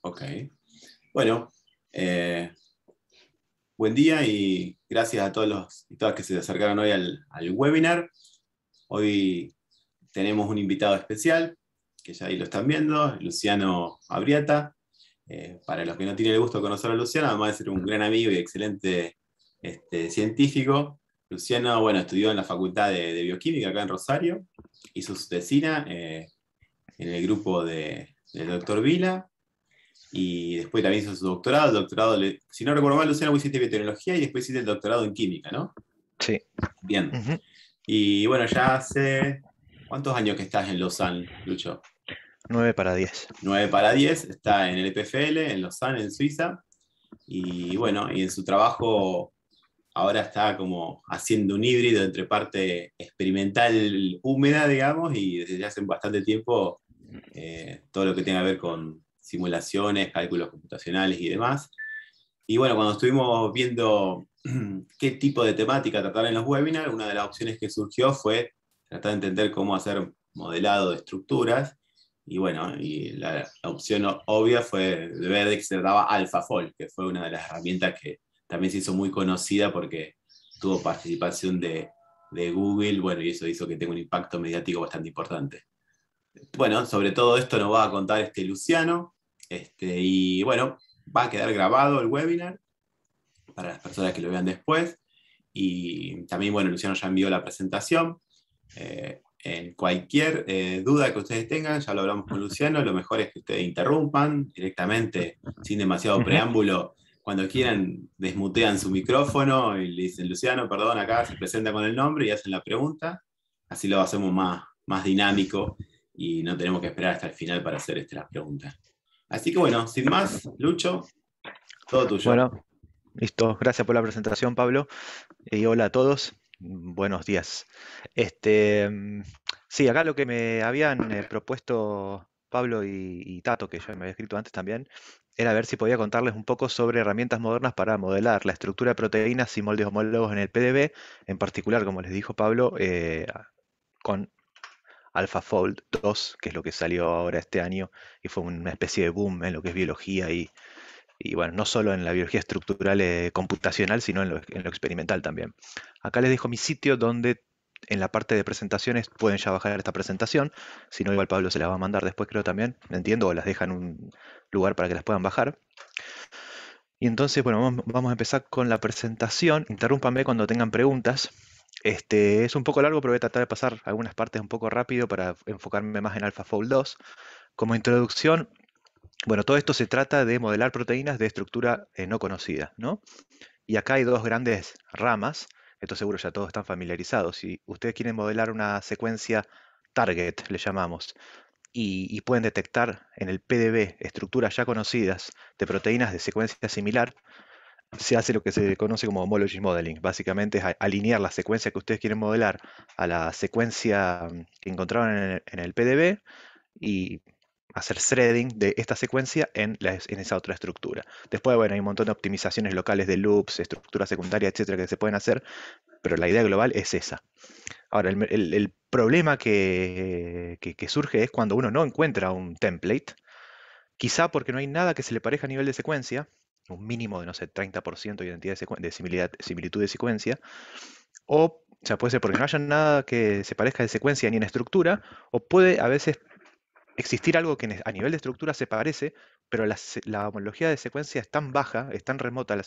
Ok. Bueno, eh, buen día y gracias a todos los y todas que se acercaron hoy al, webinar. Hoy tenemos un invitado especial, que ya ahí lo están viendo, Luciano Abriata. Eh, para los que no tienen el gusto de conocer a Luciano, además de ser un gran amigo y excelente este, científico, Luciano, bueno, estudió en la Facultad de, Bioquímica acá en Rosario, y su vecina eh, en el grupo del doctor Vila, y después también hizo su doctorado, doctorado, si no recuerdo mal, Luciano, hiciste biotecnología y después hiciste el doctorado en química, ¿no? Sí. Bien. Y bueno, ya hace, ¿cuántos años que estás en Lausanne, Lucho? 9 para 10. 9 para 10, está en el EPFL, en Lausanne, en Suiza. Y bueno, y en su trabajo ahora está como haciendo un híbrido entre parte experimental húmeda, digamos, y desde hace bastante tiempo eh, todo lo que tiene que ver con simulaciones, cálculos computacionales y demás. Y bueno, cuando estuvimos viendo qué tipo de temática tratar en los webinars, una de las opciones que surgió fue tratar de entender cómo hacer modelado de estructuras. Y bueno, y la, opción obvia fue de ver que se trataba AlphaFold, que fue una de las herramientas que también se hizo muy conocida porque tuvo participación de, de Google, bueno, y eso hizo que tenga un impacto mediático bastante importante. Bueno, sobre todo esto nos va a contar este Luciano, este, y bueno, va a quedar grabado el webinar para las personas que lo vean después. Y también, bueno, Luciano ya envió la presentación. Eh, en cualquier eh, duda que ustedes tengan, ya lo hablamos con Luciano, lo mejor es que ustedes interrumpan directamente, sin demasiado preámbulo. Cuando quieran, desmutean su micrófono y le dicen, Luciano, perdón, acá se presenta con el nombre y hacen la pregunta. Así lo hacemos más, más dinámico y no tenemos que esperar hasta el final para hacer este, las preguntas. Así que bueno, sin más, Lucho, todo tuyo. Bueno, listo. Gracias por la presentación, Pablo. Y hola a todos. Buenos días. Este, sí, acá lo que me habían eh, propuesto Pablo y, Tato, que yo me había escrito antes también, era ver si podía contarles un poco sobre herramientas modernas para modelar la estructura de proteínas y moldes homólogos en el PDB, en particular, como les dijo Pablo, eh, con AlphaFold 2, que es lo que salió ahora este año y fue una especie de boom en lo que es biología y, bueno, no solo en la biología estructural eh, computacional, sino en lo, experimental también. Acá les dejo mi sitio donde en la parte de presentaciones pueden ya bajar esta presentación, si no igual Pablo se las va a mandar después creo también, entiendo, o las dejan en un lugar para que las puedan bajar. Y entonces, bueno, vamos, vamos a empezar con la presentación. Interrúmpanme cuando tengan preguntas. Este, es un poco largo, pero voy a tratar de pasar algunas partes un poco rápido para enfocarme más en AlphaFold 2. Como introducción, bueno, todo esto se trata de modelar proteínas de estructura eh, no conocida, ¿no? Y acá hay dos grandes ramas, esto seguro ya todos están familiarizados. Si ustedes quieren modelar una secuencia target, le llamamos, y, y pueden detectar en el PDB estructuras ya conocidas de proteínas de secuencia similar, se hace lo que se conoce como homology modeling. Básicamente es alinear la secuencia que ustedes quieren modelar a la secuencia mm, que encontraron en el, PDB y hacer threading de esta secuencia en, esa otra estructura. Después, bueno, hay un montón de optimizaciones locales de loops, estructura secundaria, etcétera, que se pueden hacer, pero la idea global es esa. Ahora, el, problema que, que, surge es cuando uno no encuentra un template, quizá porque no hay nada que se le parezca a nivel de secuencia, un mínimo de, no sé, 30% de identidad de, de similitud, de secuencia, o, sea, puede ser porque no haya nada que se parezca de secuencia ni en estructura, o puede a veces existir algo que a nivel de estructura se parece, pero la, homología de secuencia es tan baja, es tan remota,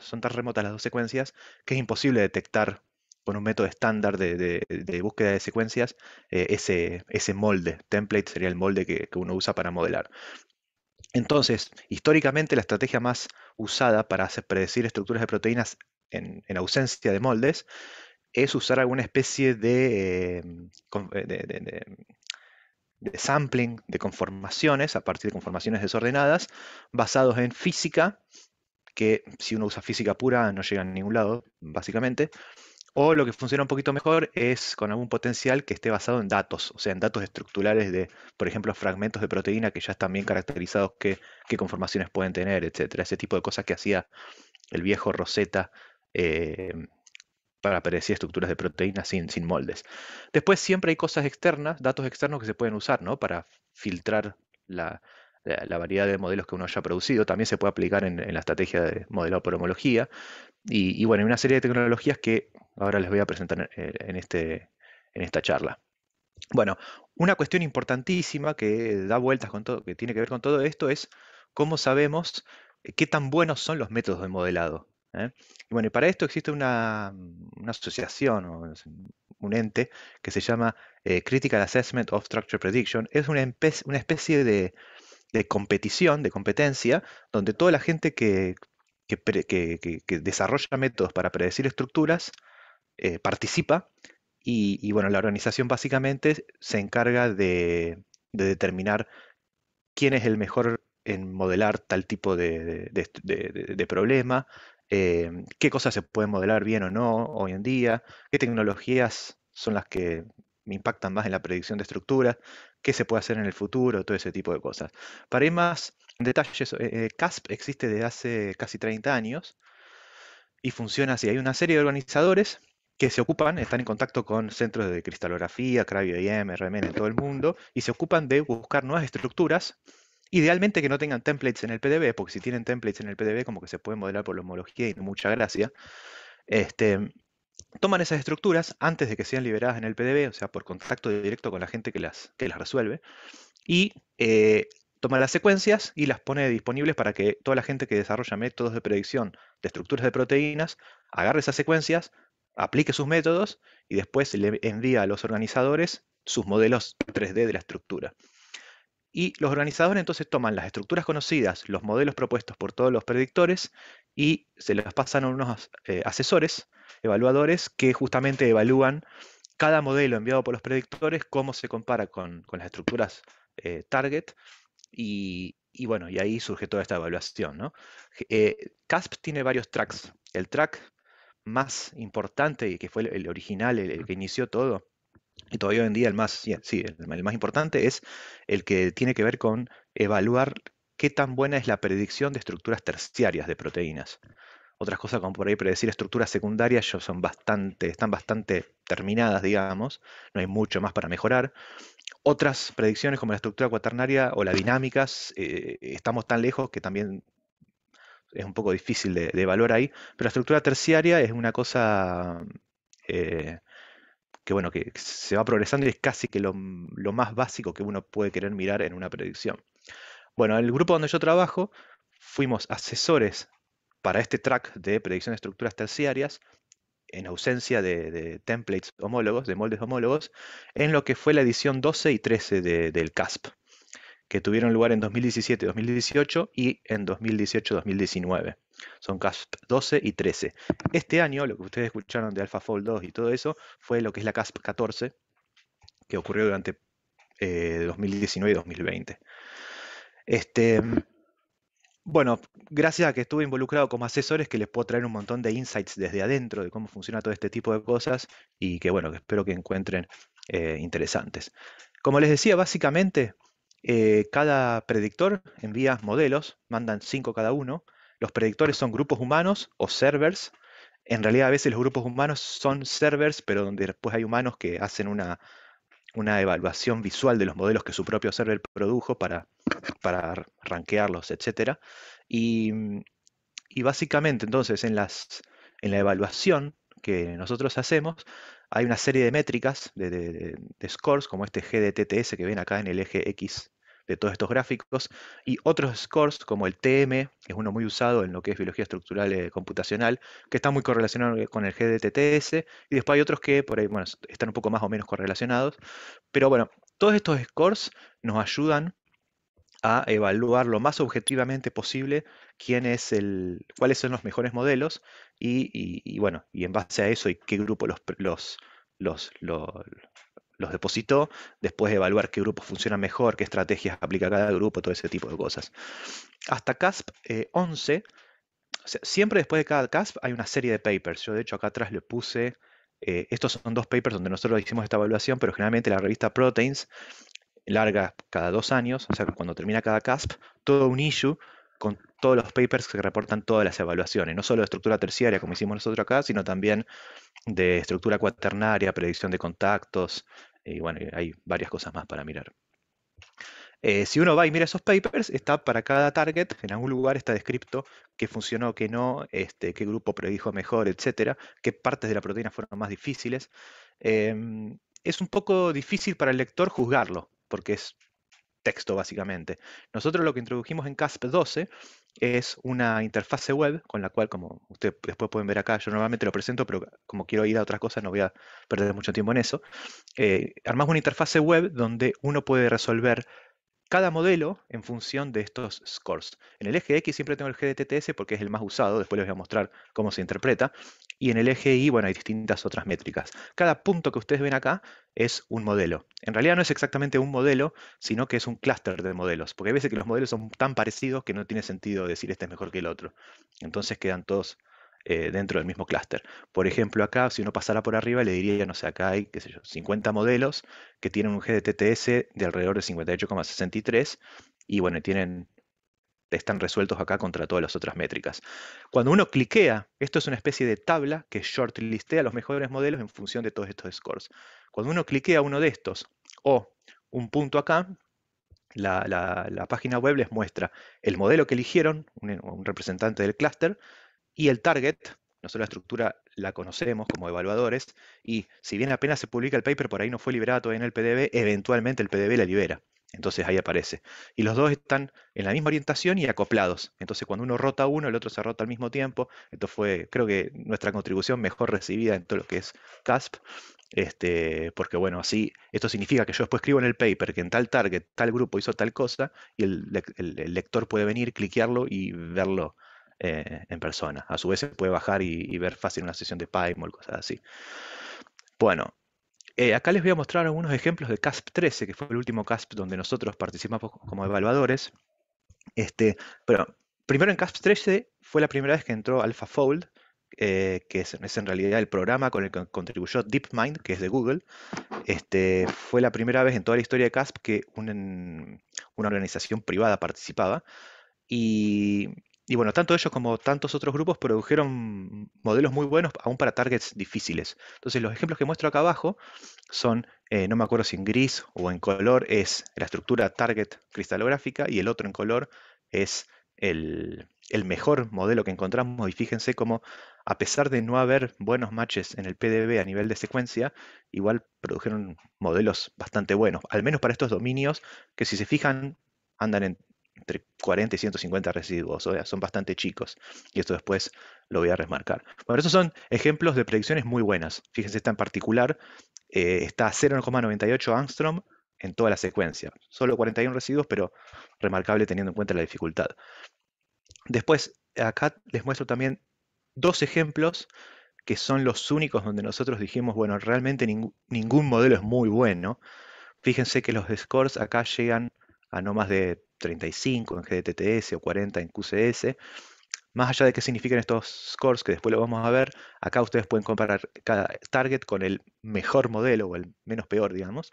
son tan remotas las dos secuencias, que es imposible detectar con un método estándar de, búsqueda de secuencias eh, ese, ese molde. Template sería el molde que uno usa para modelar. Entonces, históricamente la estrategia más usada para hacer predecir estructuras de proteínas en, ausencia de moldes es usar alguna especie em, eh, de, de, de, sampling de conformaciones a partir de conformaciones desordenadas basados en física, que si uno usa física pura no llega a ningún lado, básicamente, o lo que funciona un poquito mejor es con algún potencial que esté basado en datos, o sea, en datos estructurales de, por ejemplo, fragmentos de proteína que ya están bien caracterizados, qué, conformaciones pueden tener, etcétera. Ese tipo de cosas que hacía el viejo Rosetta eh, para predecir estructuras de proteínas sin, sin, moldes. Después siempre hay cosas externas, datos externos que se pueden usar, ¿no? Para filtrar la, la, variedad de modelos que uno haya producido. También se puede aplicar en, la estrategia de modelado por homología. Y, bueno, hay una serie de tecnologías que ahora les voy a presentar eh, en, este, en esta charla. Bueno, una cuestión importantísima que da vueltas con todo, que tiene que ver con todo esto es cómo sabemos qué tan buenos son los métodos de modelado. ¿eh? Y bueno, para esto existe una, asociación un ente que se llama eh, Critical Assessment of Structure Prediction. Es una especie de de competición, de competencia, donde toda la gente que, desarrolla métodos para predecir estructuras eh, participa y, bueno, la organización básicamente se encarga de, determinar quién es el mejor en modelar tal tipo de, problema, eh, qué cosas se pueden modelar bien o no hoy en día, qué tecnologías son las que me impactan más en la predicción de estructuras, qué se puede hacer en el futuro, todo ese tipo de cosas. Para ir más en detalles, eh, eh, CASP existe desde hace casi 30 años y funciona así. Hay una serie de organizadores que se ocupan, están en contacto con centros de cristalografía, CRABIO-IM, RMN en todo el mundo, y se ocupan de buscar nuevas estructuras, idealmente que no tengan templates en el PDB, porque si tienen templates en el PDB como que se pueden modelar por la homología y mucha gracia. Este, toman esas estructuras antes de que sean liberadas en el PDB, o sea, por contacto directo con la gente que las, resuelve, y toman eh, toma las secuencias y las pone disponibles para que toda la gente que desarrolla métodos de predicción de estructuras de proteínas agarre esas secuencias, aplique sus métodos y después le envía a los organizadores sus modelos 3D de la estructura. Y los organizadores entonces toman las estructuras conocidas, los modelos propuestos por todos los predictores y se los pasan a unos eh, asesores, evaluadores, que justamente evalúan cada modelo enviado por los predictores, cómo se compara con, las estructuras eh, target y, bueno, y ahí surge toda esta evaluación. ¿no? Eh, CASP tiene varios tracks. El track más importante, que fue el, original, el, que inició todo, y todavía hoy en día el más, el más importante es el que tiene que ver con evaluar qué tan buena es la predicción de estructuras terciarias de proteínas. Otras cosas como por ahí predecir estructuras secundarias son bastante, están bastante terminadas, digamos, no hay mucho más para mejorar. Otras predicciones como la estructura cuaternaria o las dinámicas, eh, estamos tan lejos que también es un poco difícil de, evaluar ahí, pero la estructura terciaria es una cosa eh, que bueno, que se va progresando y es casi que lo, más básico que uno puede querer mirar en una predicción. Bueno, el grupo donde yo trabajo fuimos asesores para este track de predicción de estructuras terciarias en ausencia de, templates homólogos, de moldes homólogos, en lo que fue la edición 12 y 13 del CASP que tuvieron lugar en 2017-2018 y en 2018-2019. Son CASP 12 y 13. Este año, lo que ustedes escucharon de AlphaFold 2 y todo eso, fue lo que es la CASP 14, que ocurrió durante 2019 eh, y 2020. Este, bueno, gracias a que estuve involucrado como asesores, que les puedo traer un montón de insights desde adentro de cómo funciona todo este tipo de cosas y que, bueno, espero que encuentren eh, interesantes. Como les decía, básicamente eh, cada predictor envía modelos, mandan cinco cada uno. Los predictores son grupos humanos o servers. En realidad a veces los grupos humanos son servers, pero donde después hay humanos que hacen una, una evaluación visual de los modelos que su propio server produjo para, para rankearlos, etc. Mm, y, básicamente entonces en, las, en la evaluación que nosotros hacemos, hay una serie de métricas de, de, scores, como este GDTTS que ven acá en el eje X de todos estos gráficos, y otros scores como el TM, que es uno muy usado en lo que es biología estructural eh, computacional, que está muy correlacionado con el GDTTS, y después hay otros que por ahí, bueno, están un poco más o menos correlacionados, pero bueno, todos estos scores nos ayudan a evaluar lo más objetivamente posible quién es el, cuáles son los mejores modelos y, bueno, y en base a eso y qué grupo los, los, los, los depositó, después evaluar qué grupos funcionan mejor, qué estrategias aplica cada grupo, todo ese tipo de cosas. Hasta CASP 11, eh, siempre después de cada CASP hay una serie de papers. Yo de hecho acá atrás le puse, eh, estos son dos papers donde nosotros hicimos esta evaluación, pero generalmente la revista Proteins larga cada dos años, o sea, cuando termina cada CASP, todo un issue con todos los papers que reportan todas las evaluaciones, no solo de estructura terciaria, como hicimos nosotros acá, sino también de estructura cuaternaria, predicción de contactos, y bueno, hay varias cosas más para mirar. Eh, si uno va y mira esos papers, está para cada target, en algún lugar está descrito qué funcionó, qué no, este, qué grupo predijo mejor, etcétera, qué partes de la proteína fueron más difíciles. Em, es un poco difícil para el lector juzgarlo, porque es texto básicamente. Nosotros lo que introdujimos en CASP 12 es una interfase web con la cual, como ustedes después pueden ver acá, yo normalmente lo presento, pero como quiero ir a otras cosas no voy a perder mucho tiempo en eso. Eh, armamos una interfase web donde uno puede resolver cada modelo en función de estos scores. En el eje X siempre tengo el GDTTS porque es el más usado, después les voy a mostrar cómo se interpreta. Y en el eje Y, bueno, hay distintas otras métricas. Cada punto que ustedes ven acá es un modelo. En realidad no es exactamente un modelo, sino que es un clúster de modelos, porque hay veces que los modelos son tan parecidos que no tiene sentido decir este es mejor que el otro. Entonces quedan todos eh, dentro del mismo clúster. Por ejemplo, acá, si uno pasara por arriba, le diría, no sé, acá hay, qué 50 modelos que tienen un GDTTS de alrededor de 58,63 y bueno, tienen están resueltos acá contra todas las otras métricas. Cuando uno cliquea, esto es una especie de tabla que shortlistea los mejores modelos en función de todos estos scores. Cuando uno cliquea uno de estos o un punto acá, la, página web les muestra el modelo que eligieron, un, un representante del clúster, y el target, nosotros la estructura la conocemos como evaluadores, y si bien apenas se publica el paper, por ahí no fue liberado todavía en el PDB, eventualmente el PDB la libera. Entonces ahí aparece. Y los dos están en la misma orientación y acoplados. Entonces cuando uno rota uno, el otro se rota al mismo tiempo. Esto fue, creo que, nuestra contribución mejor recibida en todo lo que es CASP. Este, porque bueno, así, esto significa que yo después escribo en el paper que en tal target, tal grupo hizo tal cosa, y el, el lector puede venir, cliquearlo y verlo eh, en persona. A su vez se puede bajar y, ver fácil una sesión de PyMOL, cosas así. Bueno, eh, acá les voy a mostrar algunos ejemplos de CASP 13, que fue el último CASP donde nosotros participamos como evaluadores. Este, pero primero en CASP 13 fue la primera vez que entró AlphaFold, eh, que es, en realidad el programa con el que contribuyó DeepMind, que es de Google, este, fue la primera vez en toda la historia de CASP que una organización privada participaba. Y y bueno, tanto ellos como tantos otros grupos produjeron modelos muy buenos aún para targets difíciles. Entonces, los ejemplos que muestro acá abajo son, eh, no me acuerdo si en gris o en color, es la estructura target cristalográfica y el otro en color es el, el mejor modelo que encontramos. Y fíjense cómo, a pesar de no haber buenos matches en el PDB a nivel de secuencia, igual produjeron modelos bastante buenos, al menos para estos dominios que si se fijan andan en entre 40 y 150 residuos, o sea, son bastante chicos. Y esto después lo voy a remarcar. Bueno, esos son ejemplos de predicciones muy buenas. Fíjense, esta en particular eh, está a 0,98 angstrom en toda la secuencia. Solo 41 residuos, pero remarcable teniendo en cuenta la dificultad. Después, acá les muestro también dos ejemplos que son los únicos donde nosotros dijimos, bueno, realmente ningún modelo es muy bueno. Fíjense que los scores acá llegan a no más de 35 en GDTTS o 40 en QCS. Más allá de qué significan estos scores, que después lo vamos a ver, acá ustedes pueden comparar cada target con el mejor modelo o el menos peor, digamos,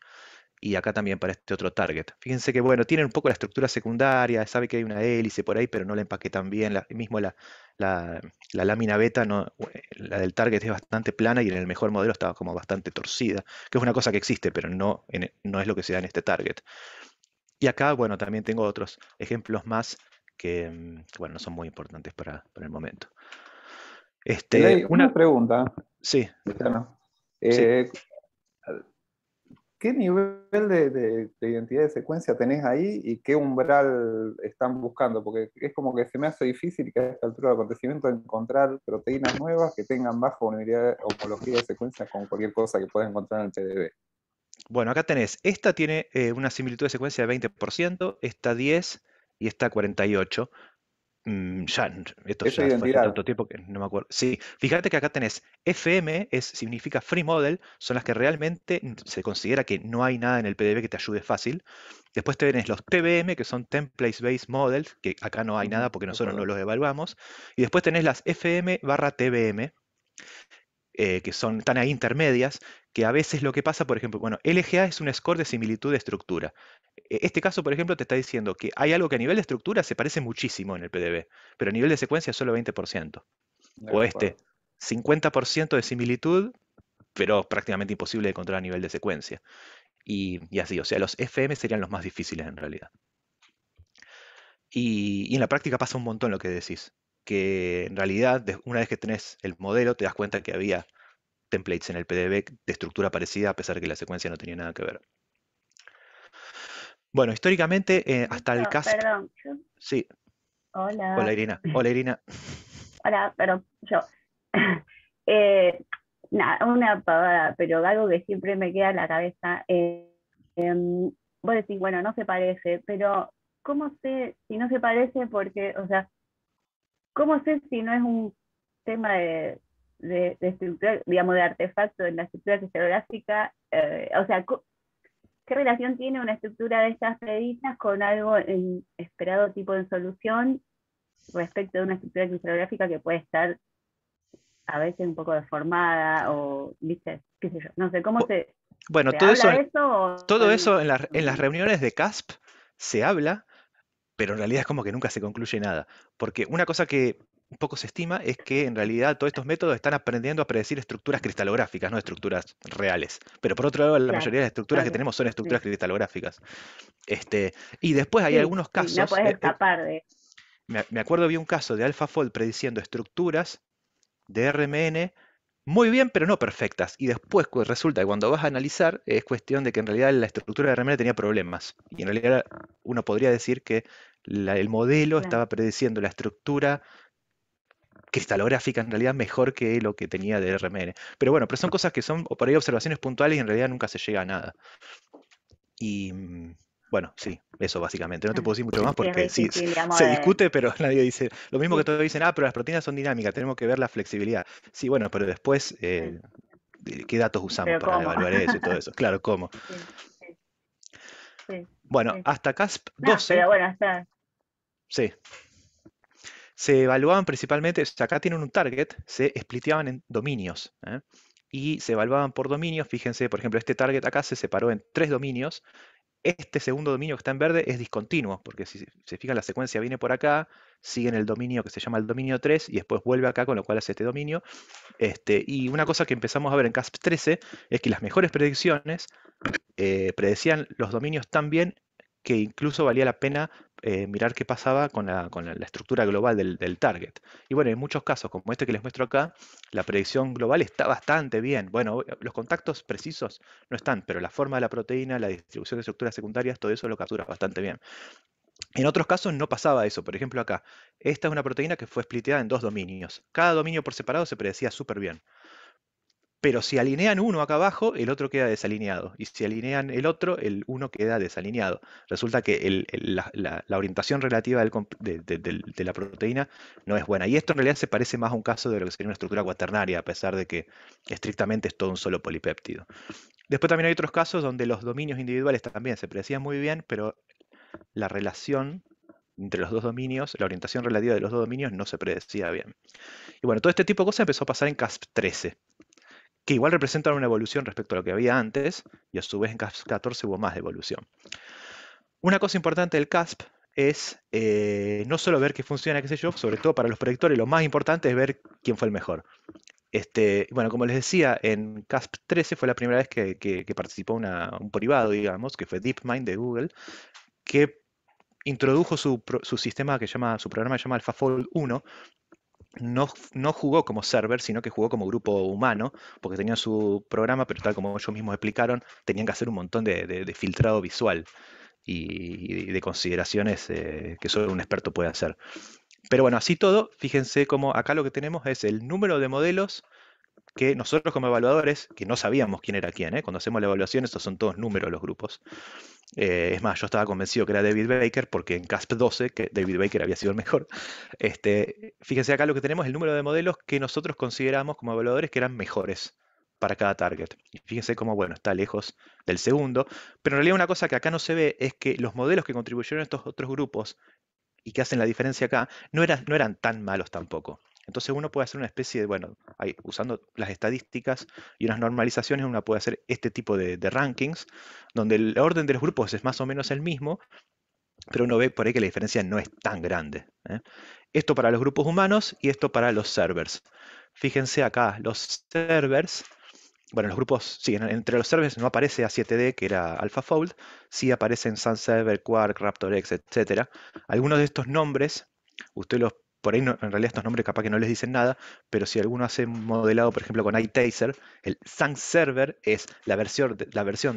y acá también para este otro target. Fíjense que, bueno, tiene un poco la estructura secundaria, sabe que hay una hélice por ahí, pero no la tan bien, la, mismo la, lámina beta, la del target es bastante plana y en el mejor modelo estaba como bastante torcida, que es una cosa que existe, pero no, no es lo que se da en este target. Y acá, bueno, también tengo otros ejemplos más que, mm, bueno, no son muy importantes para, el momento. Este, una, pregunta. Sí. Eh, ¿Qué nivel de, identidad de secuencia tenés ahí y qué umbral están buscando? Porque es como que se me hace difícil que a esta altura del acontecimiento encontrar proteínas nuevas que tengan baja unidad, homología de secuencia con cualquier cosa que puedas encontrar en el PDB. Bueno, acá tenés, esta tiene eh, una similitud de secuencia de 20%, esta 10 y esta 48. Mm, ya, esto es ya tiempo que no me acuerdo. Sí, fíjate que acá tenés FM, es, significa Free Model, son las que realmente se considera que no hay nada en el PDB que te ayude fácil. Después tenés los TBM, que son Templates Based Models, que acá no hay nada porque nosotros no los evaluamos. Y después tenés las FM barra TBM, eh, que son, tan ahí intermedias, que a veces lo que pasa, por ejemplo, bueno, LGA es un score de similitud de estructura. E, este caso, por ejemplo, te está diciendo que hay algo que a nivel de estructura se parece muchísimo en el PDB, pero a nivel de secuencia solo 20%. o este, 50% de similitud, pero prácticamente imposible de encontrar a nivel de secuencia. Y, así, o sea, los FM serían los más difíciles en realidad. y en la práctica pasa un montón lo que decís que en realidad una vez que tenés el modelo te das cuenta que había templates en el PDB de estructura parecida a pesar que la secuencia no tenía nada que ver. Bueno, históricamente eh, hasta el caso... Perdón. Sí. Hola. Hola Irina. Hola Irina. Hola, perdón, yo. Eh, una pavada, pero algo que siempre me queda en la cabeza. Eh, a em, decir, bueno, no se parece, pero ¿cómo sé si no se parece? Porque, o sea, ¿Cómo sé si no es un tema de, estructura, digamos, de artefacto en la estructura geográfica? Eh, o sea, ¿qué relación tiene una estructura de estas medidas con algo en esperado tipo de solución respecto de una estructura cristalográfica que puede estar a veces un poco deformada o, no sé cómo se... Bueno, todo, eso, todo eso en, en las reuniones de CASP se habla pero en realidad es como que nunca se concluye nada. Porque una cosa que un poco se estima es que en realidad todos estos métodos están aprendiendo a predecir estructuras cristalográficas, no estructuras reales. Pero por otro lado, la mayoría de las estructuras que tenemos son estructuras cristalográficas. Este, y después hay algunos casos. me, acuerdo vi un caso de AlphaFold prediciendo estructuras de RMN muy bien, pero no perfectas. Y después resulta que cuando vas a analizar es cuestión de que en realidad la estructura de RMN tenía problemas. Y en realidad uno podría decir que el modelo estaba prediciendo la estructura cristalográfica en realidad mejor que lo que tenía de RMN. Pero bueno, pero son cosas que son por ahí observaciones puntuales y en realidad nunca se llega a nada. Y, mm, bueno, sí, eso básicamente. No te ah, puedo decir mucho más porque sí, se eh, discute, pero nadie dice. Lo mismo que todos dicen, ah, pero las proteínas son dinámicas, tenemos que ver la flexibilidad. Sí, bueno, pero después, eh, eh, ¿qué datos usamos para evaluar eso y todo eso? Claro, ¿cómo? bueno, hasta CASP 12. Sí se evaluaban principalmente, acá tienen un target, se spliteaban en dominios. Y se evaluaban por dominios, fíjense, por ejemplo, este target acá se separó en tres dominios, este segundo dominio que está en verde es discontinuo, porque si se fijan la secuencia viene por acá, sigue en el dominio que se llama el dominio 3 y después vuelve acá, con lo cual hace este dominio. Este, y una cosa que empezamos a ver en CASP 13 es que las mejores predicciones eh, predecían los dominios tan bien que incluso valía la pena eh, mirar qué pasaba con la, estructura global del, del, target. Y bueno, en muchos casos, como este que les muestro acá, la predicción global está bastante bien. Bueno, eh, los contactos precisos no están, pero la forma de la proteína, la distribución de estructuras secundarias, todo eso lo captura bastante bien. En otros casos no pasaba eso. Por ejemplo, acá, esta es una proteína que fue spliteada en dos dominios. Cada dominio por separado se predecía súper bien. Pero si alinean uno acá abajo, el otro queda desalineado. Y si alinean el otro, el uno queda desalineado. Resulta que la, orientación relativa de, la proteína no es buena. Y esto en realidad se parece más a un caso de lo que sería una estructura cuaternaria, a pesar de que estrictamente es todo un solo polipéptido. Después también hay otros casos donde los dominios individuales también se predecían muy bien, pero la relación entre los dos dominios, la orientación relativa de los dos dominios no se predecía bien. Y bueno, todo este tipo de cosas empezó a pasar en CASP 13 que igual representan una evolución respecto a lo que había antes, y a su vez en CASP 14 hubo más de evolución. Una cosa importante del CASP es eh, no solo ver qué funciona, qué sé yo, sobre todo para los predictores, lo más importante es ver quién fue el mejor. Este, bueno, como les decía, en CASP 13 fue la primera vez que, participó un privado, digamos, que fue DeepMind de Google, que introdujo su, sistema que llama, su programa que llama AlphaFold 1, no, jugó como server, sino que jugó como grupo humano, porque tenían su programa, pero tal como ellos mismos explicaron, tenían que hacer un montón de, filtrado visual y, de consideraciones eh, que solo un experto puede hacer. Pero bueno, así todo, fíjense cómo acá lo que tenemos es el número de modelos que nosotros como evaluadores, que no sabíamos quién era quién, ¿eh? cuando hacemos la evaluación, estos son todos números los grupos, eh, es más, yo estaba convencido que era David Baker porque en CASP 12, que David Baker había sido el mejor, este, fíjense acá lo que tenemos, el número de modelos que nosotros consideramos como evaluadores que eran mejores para cada target. Y fíjense cómo, bueno, está lejos del segundo, pero en realidad una cosa que acá no se ve es que los modelos que contribuyeron estos otros grupos y que hacen la diferencia acá no eran tan malos tampoco. Entonces uno puede hacer una especie de, bueno, usando las estadísticas y unas normalizaciones, uno puede hacer este tipo de, rankings, donde el orden de los grupos es más o menos el mismo, pero uno ve por ahí que la diferencia no es tan grande. ¿eh? Esto para los grupos humanos y esto para los servers. Fíjense acá, los servers, bueno, los grupos, sí, entre los servers no aparece A7D, que era AlphaFold, sí aparecen Sun Server, Quark, RaptorX, etc. Algunos de estos nombres, usted los por ahí en realidad estos nombres capaz que no les dicen nada, pero si alguno hace modelado, por ejemplo, con iTaser, el Sun Server es la versión,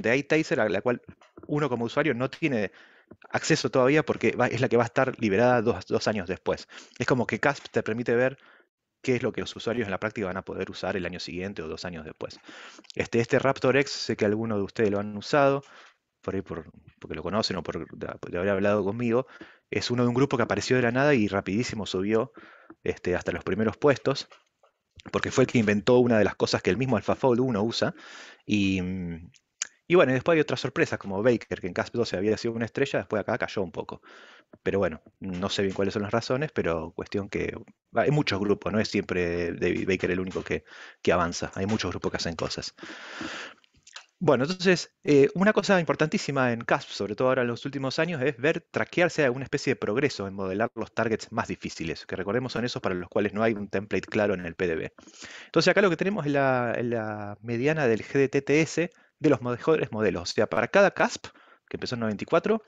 de iTaser a la cual uno como usuario no tiene acceso todavía porque es la que va a estar liberada dos, años después. Es como que CASP te permite ver qué es lo que los usuarios en la práctica van a poder usar el año siguiente o dos años después. Este, este Raptor X, sé que algunos de ustedes lo han usado, por ahí porque lo conocen o por, haber hablado conmigo, es uno de un grupo que apareció de la nada y rapidísimo subió este, hasta los primeros puestos, porque fue el que inventó una de las cosas que el mismo AlphaFold 1 usa. Y, mm, y bueno, después hay otras sorpresas como Baker, que en Casp 12 había sido una estrella, después acá cayó un poco. Pero bueno, no sé bien cuáles son las razones, pero cuestión que hay muchos grupos, no es siempre David Baker el único que, que avanza, hay muchos grupos que hacen cosas. Bueno, entonces, eh, una cosa importantísima en CASP, sobre todo ahora en los últimos años, es ver, traquearse alguna especie de progreso en modelar los targets más difíciles, que recordemos son esos para los cuales no hay un template claro en el PDB. Entonces, acá lo que tenemos es la, la mediana del GDTTS de los mejores modelos. O sea, para cada CASP, que empezó en 94,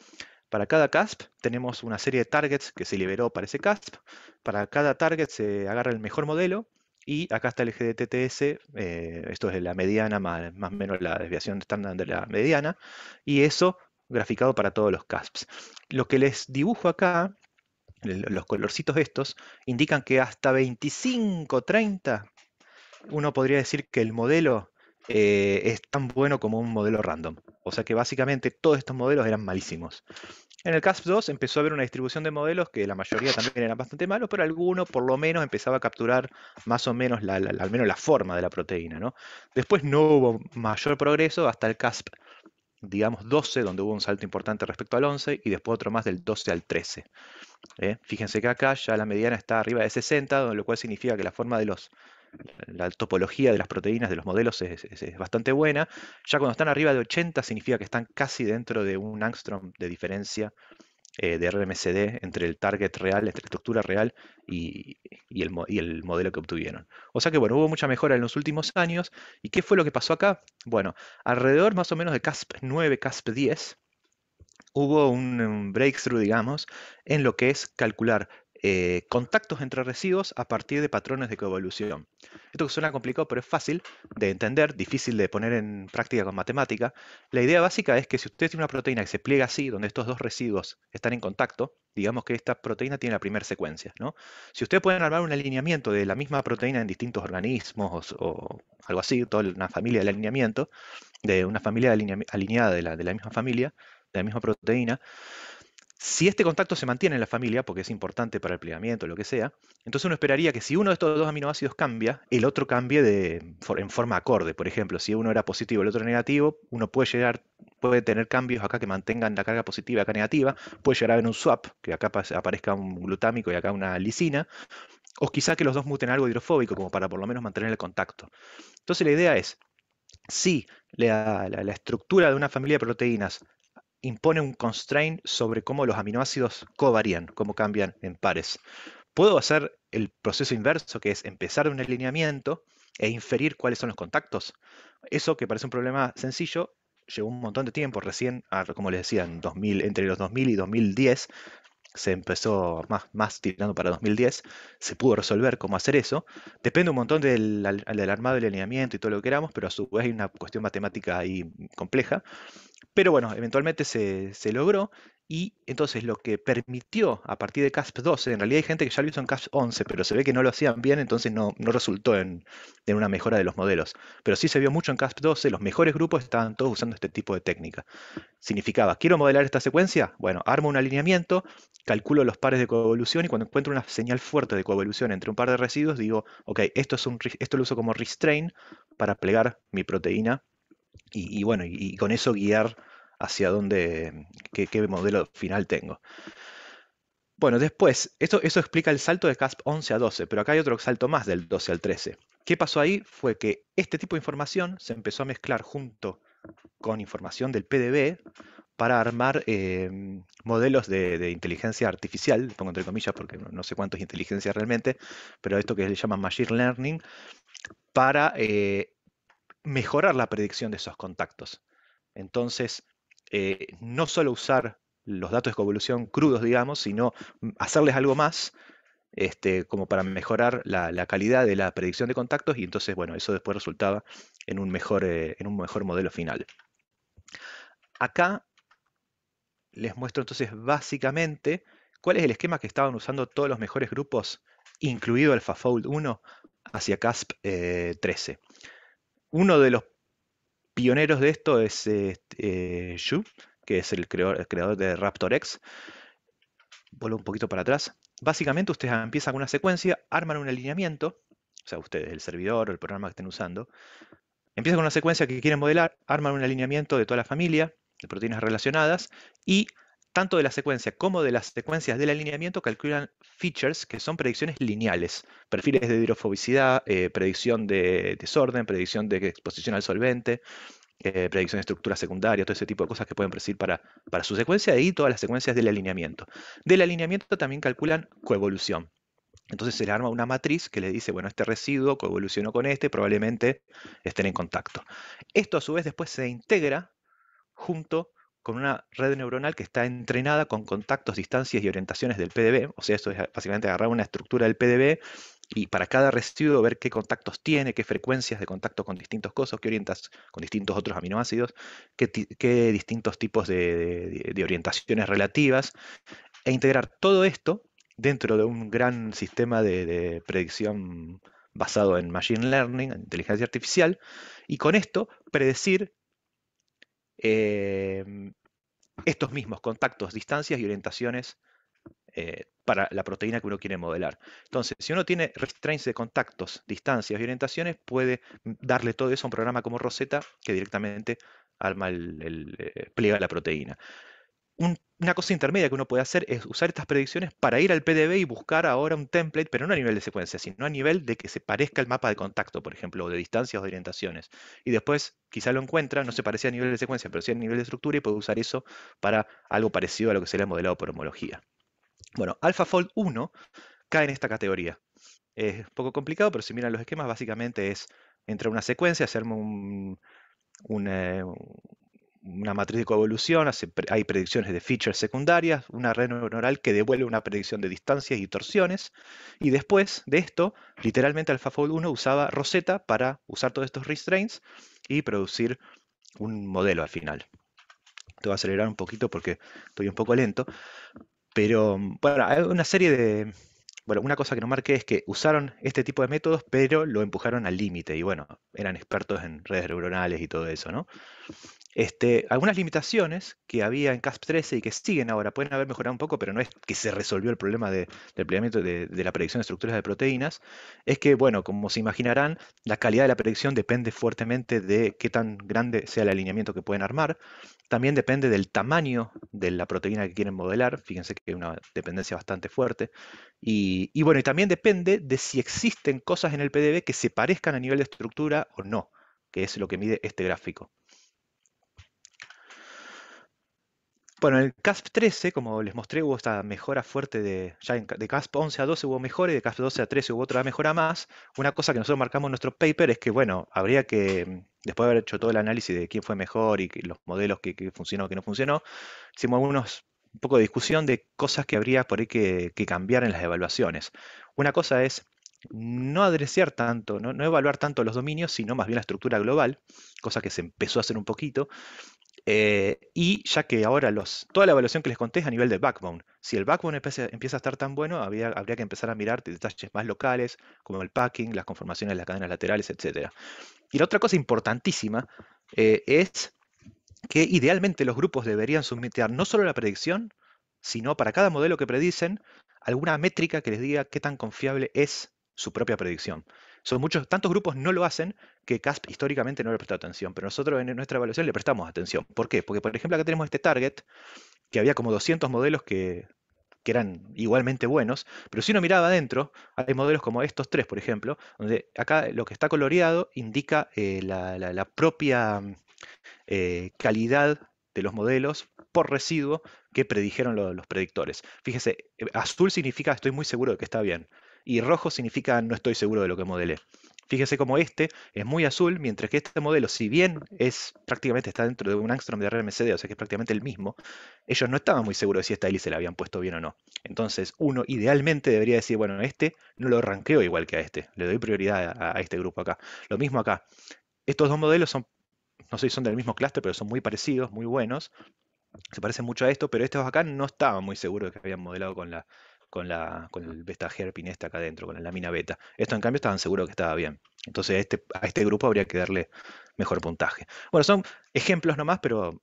para cada CASP tenemos una serie de targets que se liberó para ese CASP. Para cada target se agarra el mejor modelo y acá está el GDTTS, eh, esto es la mediana más, o menos la desviación estándar de la mediana, y eso graficado para todos los CASPs. Lo que les dibujo acá, los colorcitos estos, indican que hasta 25, 30, uno podría decir que el modelo eh, es tan bueno como un modelo random. O sea que básicamente todos estos modelos eran malísimos. En el CASP 2 empezó a haber una distribución de modelos que la mayoría también eran bastante malos, pero alguno por lo menos empezaba a capturar más o menos la, al menos la forma de la proteína. Después no hubo mayor progreso hasta el CASP, digamos, 12, donde hubo un salto importante respecto al 11, y después otro más del 12 al 13. ¿eh? Fíjense que acá ya la mediana está arriba de 60, lo cual significa que la forma de los la topología de las proteínas de los modelos es, bastante buena. Ya cuando están arriba de 80 significa que están casi dentro de un angstrom de diferencia eh, de RMCD entre el target real, la estructura real y, el, el, modelo que obtuvieron. O sea que bueno, hubo mucha mejora en los últimos años. ¿Y qué fue lo que pasó acá? Bueno, alrededor más o menos de CASP 9, CASP 10, hubo un breakthrough, digamos, en lo que es calcular eh, contactos entre residuos a partir de patrones de coevolución. Esto suena complicado, pero es fácil de entender, difícil de poner en práctica con matemática. La idea básica es que si usted tiene una proteína que se pliega así, donde estos dos residuos están en contacto, digamos que esta proteína tiene la primera secuencia. Si usted pueden armar un alineamiento de la misma proteína en distintos organismos o, algo así, toda una familia de alineamiento, de una familia alineada de la misma familia, de la misma proteína, si este contacto se mantiene en la familia, porque es importante para el plegamiento, lo que sea, entonces uno esperaría que si uno de estos dos aminoácidos cambia, el otro cambie en forma acorde. Por ejemplo, si uno era positivo y el otro negativo, uno puede llegar, puede tener cambios acá que mantengan la carga positiva y acá negativa, puede llegar a haber un swap, que acá aparezca un glutámico y acá una lisina, o quizá que los dos muten algo hidrofóbico, como para por lo menos mantener el contacto. Entonces la idea es, si la estructura de una familia de proteínas impone un constraint sobre cómo los aminoácidos covarían, cómo cambian en pares. Puedo hacer el proceso inverso, que es empezar un alineamiento e inferir cuáles son los contactos. Eso que parece un problema sencillo, llevó un montón de tiempo, recién, como les decía, entre los 2000 y 2010, se empezó más, tirando para 2010, se pudo resolver cómo hacer eso. Depende un montón del, armado del alineamiento y todo lo que queramos, pero a su vez hay una cuestión matemática ahí compleja. Pero bueno, eventualmente se, logró y entonces lo que permitió a partir de CASP 12, en realidad hay gente que ya lo hizo en CASP 11, pero se ve que no lo hacían bien, entonces no, resultó en, una mejora de los modelos. Pero sí se vio mucho en CASP 12, los mejores grupos estaban todos usando este tipo de técnica. Significaba, quiero modelar esta secuencia, bueno, armo un alineamiento, calculo los pares de coevolución y cuando encuentro una señal fuerte de coevolución entre un par de residuos, digo, ok, esto, es un, esto lo uso como restrain para plegar mi proteína y, bueno, y, con eso guiar hacia dónde, qué, modelo final tengo. Bueno, después, esto, eso explica el salto de CASP 11 a 12, pero acá hay otro salto más del 12 al 13. ¿Qué pasó ahí? Fue que este tipo de información se empezó a mezclar junto con información del PDB para armar eh, modelos de, inteligencia artificial, pongo entre comillas porque no, sé cuánto es inteligencia realmente, pero esto que le llaman Machine Learning, para eh, mejorar la predicción de esos contactos. Entonces, eh, no solo usar los datos de convolución crudos, digamos, sino mm, hacerles algo más este, como para mejorar la, calidad de la predicción de contactos y entonces, bueno, eso después resultaba en un mejor, eh, en un mejor modelo final. Acá les muestro entonces básicamente cuál es el esquema que estaban usando todos los mejores grupos, incluido el 1, hacia CASP 13. Eh, uno de los pioneros de esto es este, eh, que es el creador, de Raptor X. Vuelvo un poquito para atrás. Básicamente ustedes empiezan con una secuencia, arman un alineamiento, o sea, ustedes, el servidor o el programa que estén usando, empiezan con una secuencia que quieren modelar, arman un alineamiento de toda la familia de proteínas relacionadas y tanto de la secuencia como de las secuencias del alineamiento calculan features que son predicciones lineales, perfiles de hidrofobicidad, eh, predicción de desorden, predicción de exposición al solvente, eh, predicción de estructura secundaria, todo ese tipo de cosas que pueden predecir para, para su secuencia y todas las secuencias del alineamiento. Del alineamiento también calculan coevolución. Entonces se le arma una matriz que le dice, bueno, este residuo coevolucionó con este, probablemente estén en contacto. Esto a su vez después se integra junto con una red neuronal que está entrenada con contactos, distancias y orientaciones del PDB. O sea, eso es básicamente agarrar una estructura del PDB y para cada residuo ver qué contactos tiene, qué frecuencias de contacto con distintos cosas, qué orientas con distintos otros aminoácidos, qué, distintos tipos de, orientaciones relativas, e integrar todo esto dentro de un gran sistema de, predicción basado en Machine Learning, inteligencia artificial, y con esto predecir eh, estos mismos contactos, distancias y orientaciones eh, para la proteína que uno quiere modelar. Entonces, si uno tiene restraints de contactos, distancias y orientaciones, puede darle todo eso a un programa como Rosetta que directamente arma eh, pliega la proteína una cosa intermedia que uno puede hacer es usar estas predicciones para ir al PDB y buscar ahora un template, pero no a nivel de secuencia, sino a nivel de que se parezca al mapa de contacto, por ejemplo, o de distancias o de orientaciones. Y después quizá lo encuentra, no se parece a nivel de secuencia, pero sí a nivel de estructura y puede usar eso para algo parecido a lo que se le ha modelado por homología. Bueno, AlphaFold 1 cae en esta categoría. Es un poco complicado, pero si miran los esquemas, básicamente es entre una secuencia, hacerme un, eh, una matriz de coevolución, hay predicciones de features secundarias, una red neuronal que devuelve una predicción de distancias y torsiones, y después de esto, literalmente AlphaFold 1 usaba Rosetta para usar todos estos restraints y producir un modelo al final. Te voy a acelerar un poquito porque estoy un poco lento, pero bueno, hay una serie de... Bueno, una cosa que no marqué es que usaron este tipo de métodos, pero lo empujaron al límite y bueno, eran expertos en redes neuronales y todo eso, ¿no? Este, algunas limitaciones que había en CASP 13 y que siguen ahora, pueden haber mejorado un poco, pero no es que se resolvió el problema del plegamiento de, la predicción de estructuras de proteínas, es que, bueno, como se imaginarán, la calidad de la predicción depende fuertemente de qué tan grande sea el alineamiento que pueden armar, también depende del tamaño de la proteína que quieren modelar, fíjense que es una dependencia bastante fuerte, y, y bueno, y también depende de si existen cosas en el PDB que se parezcan a nivel de estructura o no, que es lo que mide este gráfico. Bueno, en el CASP 13, como les mostré, hubo esta mejora fuerte de, de CASP 11 a 12 hubo mejora y de CASP 12 a 13 hubo otra mejora más. Una cosa que nosotros marcamos en nuestro paper es que, bueno, habría que, después de haber hecho todo el análisis de quién fue mejor y los modelos que, que funcionó, que no funcionó, hicimos algunos, un poco de discusión de cosas que habría por ahí que, cambiar en las evaluaciones. Una cosa es no adreciar tanto, no, evaluar tanto los dominios, sino más bien la estructura global, cosa que se empezó a hacer un poquito. Eh, y ya que ahora los, toda la evaluación que les conté es a nivel de backbone. Si el backbone empieza, a estar tan bueno, habría que empezar a mirar detalles más locales, como el packing, las conformaciones de las cadenas laterales, etc. Y la otra cosa importantísima eh, es que idealmente los grupos deberían submitir no solo la predicción, sino para cada modelo que predicen, alguna métrica que les diga qué tan confiable es su propia predicción muchos, tantos grupos no lo hacen que CASP históricamente no le prestado atención, pero nosotros en nuestra evaluación le prestamos atención. ¿Por qué? Porque, por ejemplo, acá tenemos este target, que había como 200 modelos que, eran igualmente buenos, pero si uno miraba adentro, hay modelos como estos tres, por ejemplo, donde acá lo que está coloreado indica eh, la, propia eh, calidad de los modelos por residuo que predijeron los predictores. Fíjese, eh, azul significa estoy muy seguro de que está bien y rojo significa no estoy seguro de lo que modelé. Fíjese cómo este es muy azul, mientras que este modelo, si bien es prácticamente está dentro de un angstrom de RMCD, o sea que es prácticamente el mismo, ellos no estaban muy seguros de si esta hélice la habían puesto bien o no. Entonces, uno idealmente debería decir, bueno, este no lo ranqueo igual que a este, le doy prioridad a, este grupo acá. Lo mismo acá. Estos dos modelos son, no sé si son del mismo clúster, pero son muy parecidos, muy buenos. Se parecen mucho a esto, pero estos acá no estaban muy seguros de que habían modelado con la con, la, con el beta pinesta este acá adentro, con la lámina beta. Esto en cambio estaban seguros que estaba bien. Entonces a este, a este grupo habría que darle mejor puntaje. Bueno, son ejemplos nomás, pero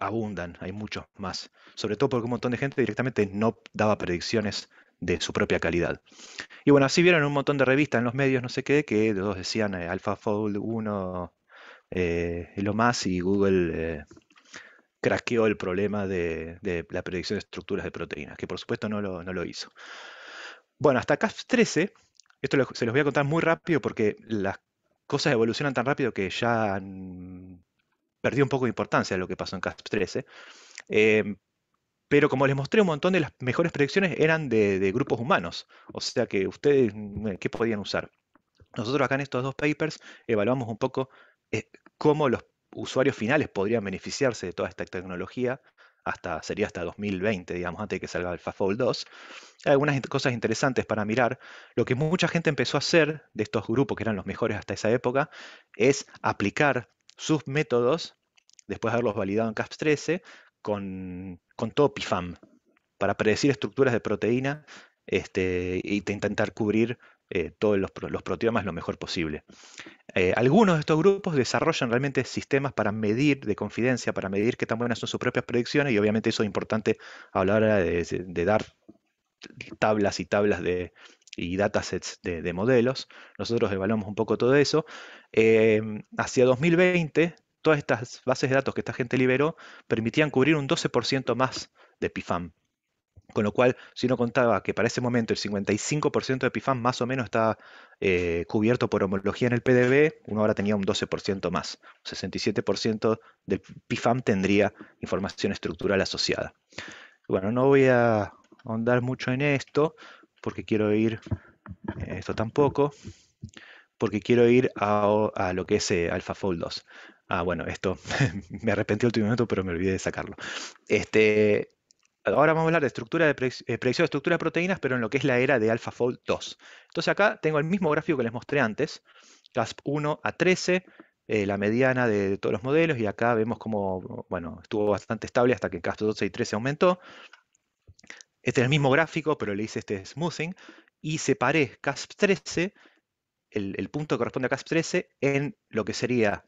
abundan, hay muchos más. Sobre todo porque un montón de gente directamente no daba predicciones de su propia calidad. Y bueno, así vieron un montón de revistas en los medios, no sé qué, que todos decían eh, AlphaFold 1 eh, es lo más y Google eh, craqueó el problema de, la predicción de estructuras de proteínas, que por supuesto no lo, hizo. Bueno, hasta CAF13, esto se los voy a contar muy rápido porque las cosas evolucionan tan rápido que ya perdió un poco de importancia lo que pasó en CAF13. Em, pero como les mostré, un montón de las mejores predicciones eran de, grupos humanos. O sea que ustedes, ¿qué podían usar? Nosotros acá en estos dos papers evaluamos un poco eh, cómo los usuarios finales podrían beneficiarse de toda esta tecnología, hasta, sería hasta 2020, digamos, antes de que salga el Fold 2. Hay algunas cosas interesantes para mirar. Lo que mucha gente empezó a hacer de estos grupos que eran los mejores hasta esa época es aplicar sus métodos, después de haberlos validado en CAPS-13, con, con Topifam, para predecir estructuras de proteína este, y intentar cubrir eh, todos los, proteomas lo mejor posible. Eh, algunos de estos grupos desarrollan realmente sistemas para medir de confidencia, para medir qué tan buenas son sus propias predicciones y obviamente eso es importante a la hora de, dar tablas y tablas de, y datasets de, modelos. Nosotros evaluamos un poco todo eso. Em, hacia 2020, todas estas bases de datos que esta gente liberó permitían cubrir un 12% más de PIFAM, con lo cual, si uno contaba que para ese momento el 55% de PIFAM más o menos estaba eh, cubierto por homología en el PDB, uno ahora tenía un 12% más. 67% del PIFAM tendría información estructural asociada. Bueno, no voy a ahondar mucho en esto, porque quiero ir, eh, esto tampoco, porque quiero ir a, lo que es eh, AlphaFold 2. Ah, bueno, esto me arrepentí el último momento, pero me olvidé de sacarlo. Este, ahora vamos a hablar de estructura de eh, de estructura de proteínas, pero en lo que es la era de AlphaFold 2. Entonces acá tengo el mismo gráfico que les mostré antes, CASP 1 a 13, eh, la mediana de, todos los modelos, y acá vemos como, bueno, estuvo bastante estable hasta que CASP 12 y 13 aumentó. Este es el mismo gráfico, pero le hice este smoothing, y separé CASP 13, el, punto que corresponde a CASP 13, en lo que sería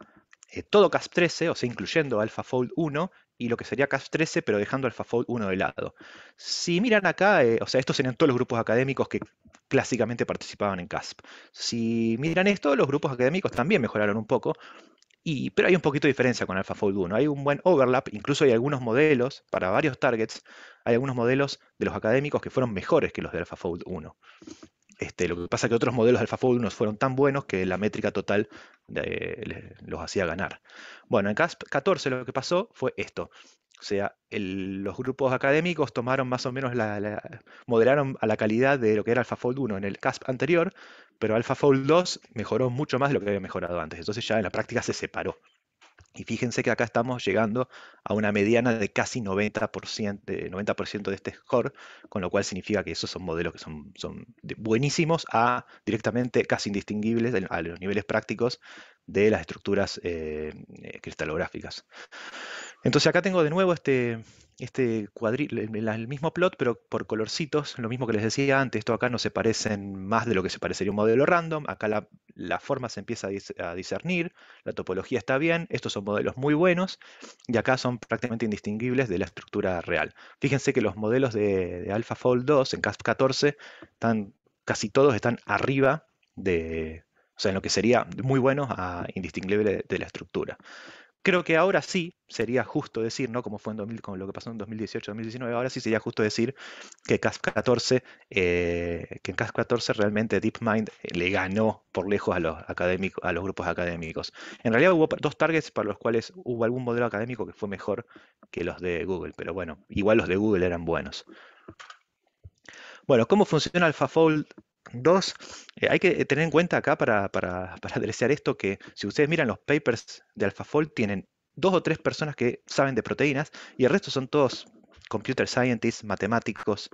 eh, todo CASP 13, o sea, incluyendo AlphaFold 1 y lo que sería casp 13, pero dejando alphafold 1 de lado. Si miran acá, eh, o sea, estos serían todos los grupos académicos que clásicamente participaban en CASP. Si miran esto, los grupos académicos también mejoraron un poco, y, pero hay un poquito de diferencia con AlphaFold 1. Hay un buen overlap, incluso hay algunos modelos para varios targets, hay algunos modelos de los académicos que fueron mejores que los de AlphaFold 1. Este, lo que pasa es que otros modelos de AlphaFold 1 fueron tan buenos que la métrica total los hacía ganar. Bueno, en CASP 14 lo que pasó fue esto. O sea, los grupos académicos tomaron más o menos la, moderaron a la calidad de lo que era AlphaFold 1 en el CASP anterior, pero AlphaFold 2 mejoró mucho más de lo que había mejorado antes. Entonces ya en la práctica se separó. Y fíjense que acá estamos llegando a una mediana de casi 90%, de, 90 de este score, con lo cual significa que esos son modelos que son, son buenísimos a directamente casi indistinguibles a los niveles prácticos de las estructuras eh, eh, cristalográficas. Entonces acá tengo de nuevo este, este cuadril, el, mismo plot, pero por colorcitos, lo mismo que les decía antes, esto acá no se parecen más de lo que se parecería un modelo random, acá la, forma se empieza a, discernir, la topología está bien, estos son modelos muy buenos, y acá son prácticamente indistinguibles de la estructura real. Fíjense que los modelos de, AlphaFold 2 en CASP14 están, casi todos están arriba de, o sea, en lo que sería muy bueno a indistinguible de la estructura. Creo que ahora sí sería justo decir, ¿no? Como fue en 2000, lo que pasó en 2018-2019, ahora sí sería justo decir que eh, en CAS 14 realmente DeepMind eh, le ganó por lejos a los, a los grupos académicos. En realidad hubo dos targets para los cuales hubo algún modelo académico que fue mejor que los de Google, pero bueno, igual los de Google eran buenos. Bueno, ¿cómo funciona AlphaFold Dos, eh, hay que tener en cuenta acá para, para, para aderezar esto que si ustedes miran los papers de AlphaFold tienen dos o tres personas que saben de proteínas y el resto son todos computer scientists, matemáticos,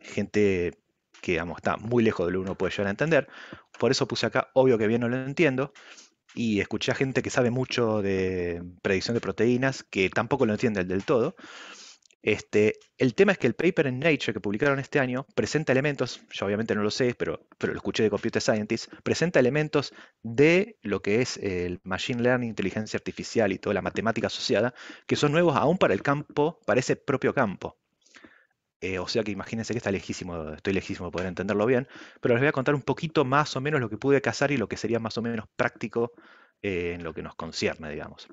gente que está muy lejos de lo que uno puede llegar a entender. Por eso puse acá, obvio que bien no lo entiendo. Y escuché a gente que sabe mucho de predicción de proteínas, que tampoco lo entiende del todo. Este, el tema es que el paper en Nature que publicaron este año presenta elementos, yo obviamente no lo sé, pero, pero lo escuché de Computer Scientist, presenta elementos de lo que es el Machine Learning, inteligencia artificial y toda la matemática asociada, que son nuevos aún para el campo, para ese propio campo. Eh, o sea que imagínense que está lejísimo, estoy lejísimo de poder entenderlo bien, pero les voy a contar un poquito más o menos lo que pude cazar y lo que sería más o menos práctico eh, en lo que nos concierne, digamos.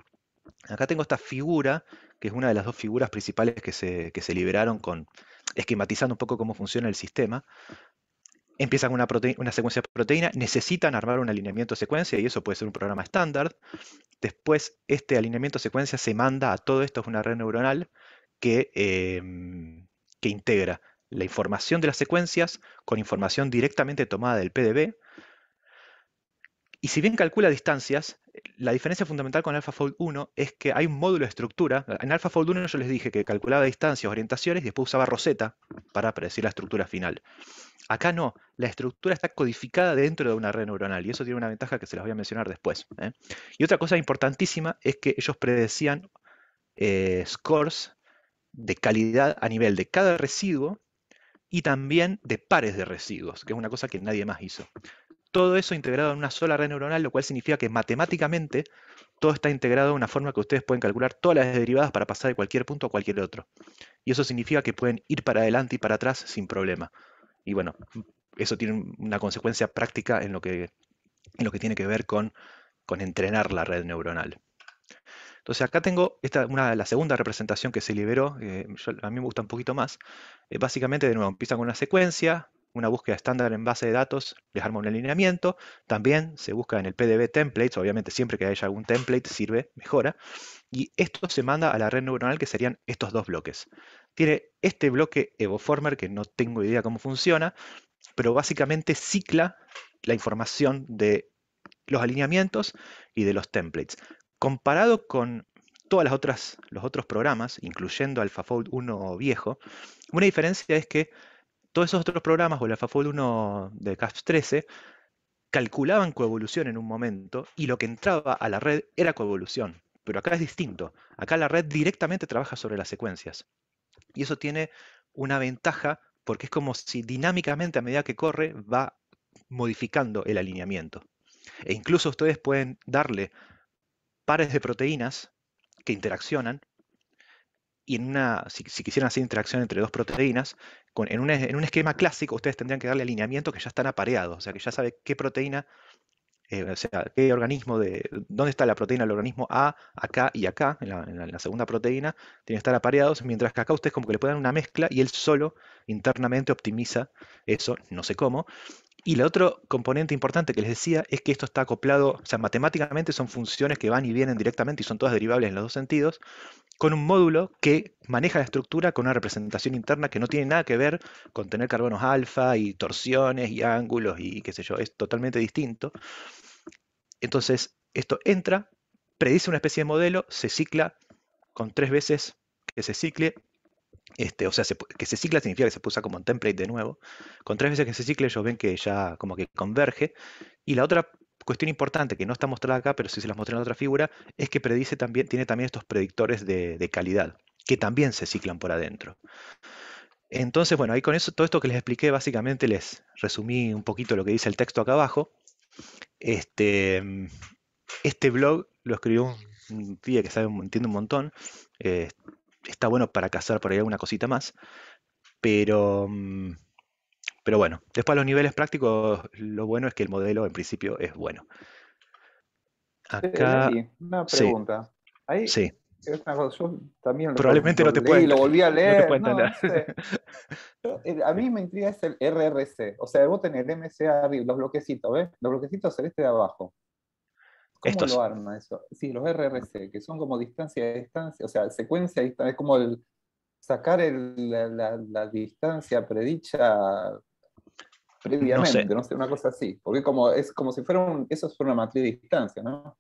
Acá tengo esta figura que es una de las dos figuras principales que se, liberaron con esquematizando un poco cómo funciona el sistema. Empiezan una, una secuencia proteína, necesitan armar un alineamiento secuencia y eso puede ser un programa estándar. Después, este alineamiento secuencia se manda a todo esto, es una red neuronal que, em, que integra la información de las secuencias con información directamente tomada del PDB. Y si bien calcula distancias, la diferencia fundamental con AlphaFold 1 es que hay un módulo de estructura. En AlphaFold 1 yo les dije que calculaba distancias, orientaciones y después usaba Rosetta para predecir la estructura final. Acá no, la estructura está codificada dentro de una red neuronal y eso tiene una ventaja que se las voy a mencionar después. ¿eh? Y otra cosa importantísima es que ellos predecían eh, scores de calidad a nivel de cada residuo y también de pares de residuos, que es una cosa que nadie más hizo todo eso integrado en una sola red neuronal, lo cual significa que matemáticamente todo está integrado de una forma que ustedes pueden calcular todas las derivadas para pasar de cualquier punto a cualquier otro. Y eso significa que pueden ir para adelante y para atrás sin problema. Y bueno, eso tiene una consecuencia práctica en lo que, lo que tiene que ver con, con entrenar la red neuronal. Entonces acá tengo esta, la segunda representación que se liberó, eh, a mí me gusta un poquito más. Eh, básicamente, de nuevo, empieza con una secuencia, una búsqueda estándar en base de datos, les arma un alineamiento. También se busca en el PDB templates, obviamente siempre que haya algún template sirve, mejora. Y esto se manda a la red neuronal que serían estos dos bloques. Tiene este bloque EvoFormer que no tengo idea cómo funciona, pero básicamente cicla la información de los alineamientos y de los templates. Comparado con todas las otras los otros programas, incluyendo AlphaFold 1 viejo, una diferencia es que todos esos otros programas o el AlphaFold 1 de CASP 13 calculaban coevolución en un momento y lo que entraba a la red era coevolución. Pero acá es distinto. Acá la red directamente trabaja sobre las secuencias. Y eso tiene una ventaja porque es como si dinámicamente a medida que corre va modificando el alineamiento. E incluso ustedes pueden darle pares de proteínas que interaccionan y una, si, quisieran hacer interacción entre dos proteínas, con, en, un, esquema clásico ustedes tendrían que darle alineamiento que ya están apareados, o sea, que ya sabe qué proteína, eh, o sea, qué organismo, de dónde está la proteína del organismo A, acá y acá, en la, segunda proteína, tienen que estar apareados, mientras que acá ustedes como que le pueden dar una mezcla y él solo internamente optimiza eso, no sé cómo, y la otra componente importante que les decía es que esto está acoplado, o sea, matemáticamente son funciones que van y vienen directamente y son todas derivables en los dos sentidos, con un módulo que maneja la estructura con una representación interna que no tiene nada que ver con tener carbonos alfa y torsiones y ángulos y qué sé yo, es totalmente distinto. Entonces, esto entra, predice una especie de modelo, se cicla con tres veces que se cicle este, o sea, que se cicla significa que se puso como un template de nuevo. Con tres veces que se cicle, ellos ven que ya como que converge. Y la otra cuestión importante que no está mostrada acá, pero sí se las mostré en la otra figura, es que predice también, tiene también estos predictores de, calidad, que también se ciclan por adentro. Entonces, bueno, ahí con eso, todo esto que les expliqué, básicamente les resumí un poquito lo que dice el texto acá abajo. Este, mm, este blog lo escribió un, día que sabe, entiende un montón, eh, está bueno para cazar por ahí alguna cosita más, pero, mm, pero bueno, después a los niveles prácticos, lo bueno es que el modelo en principio es bueno. Acá, una pregunta. Sí, sí. también Probablemente lo, no te pueden, lo volví a leer. Eh, a mí me intriga es el RRC. O sea, vos tenés el MCA arriba, los bloquecitos, ¿ves? Los bloquecitos este de abajo. ¿Cómo lo arma eso? Sí, los RRC, que son como distancia a distancia, o sea, secuencia a distancia, es como el sacar la, distancia predicha previamente, no sé. una cosa así, porque como es como si fuera eso es una matriz de distancia, ¿no?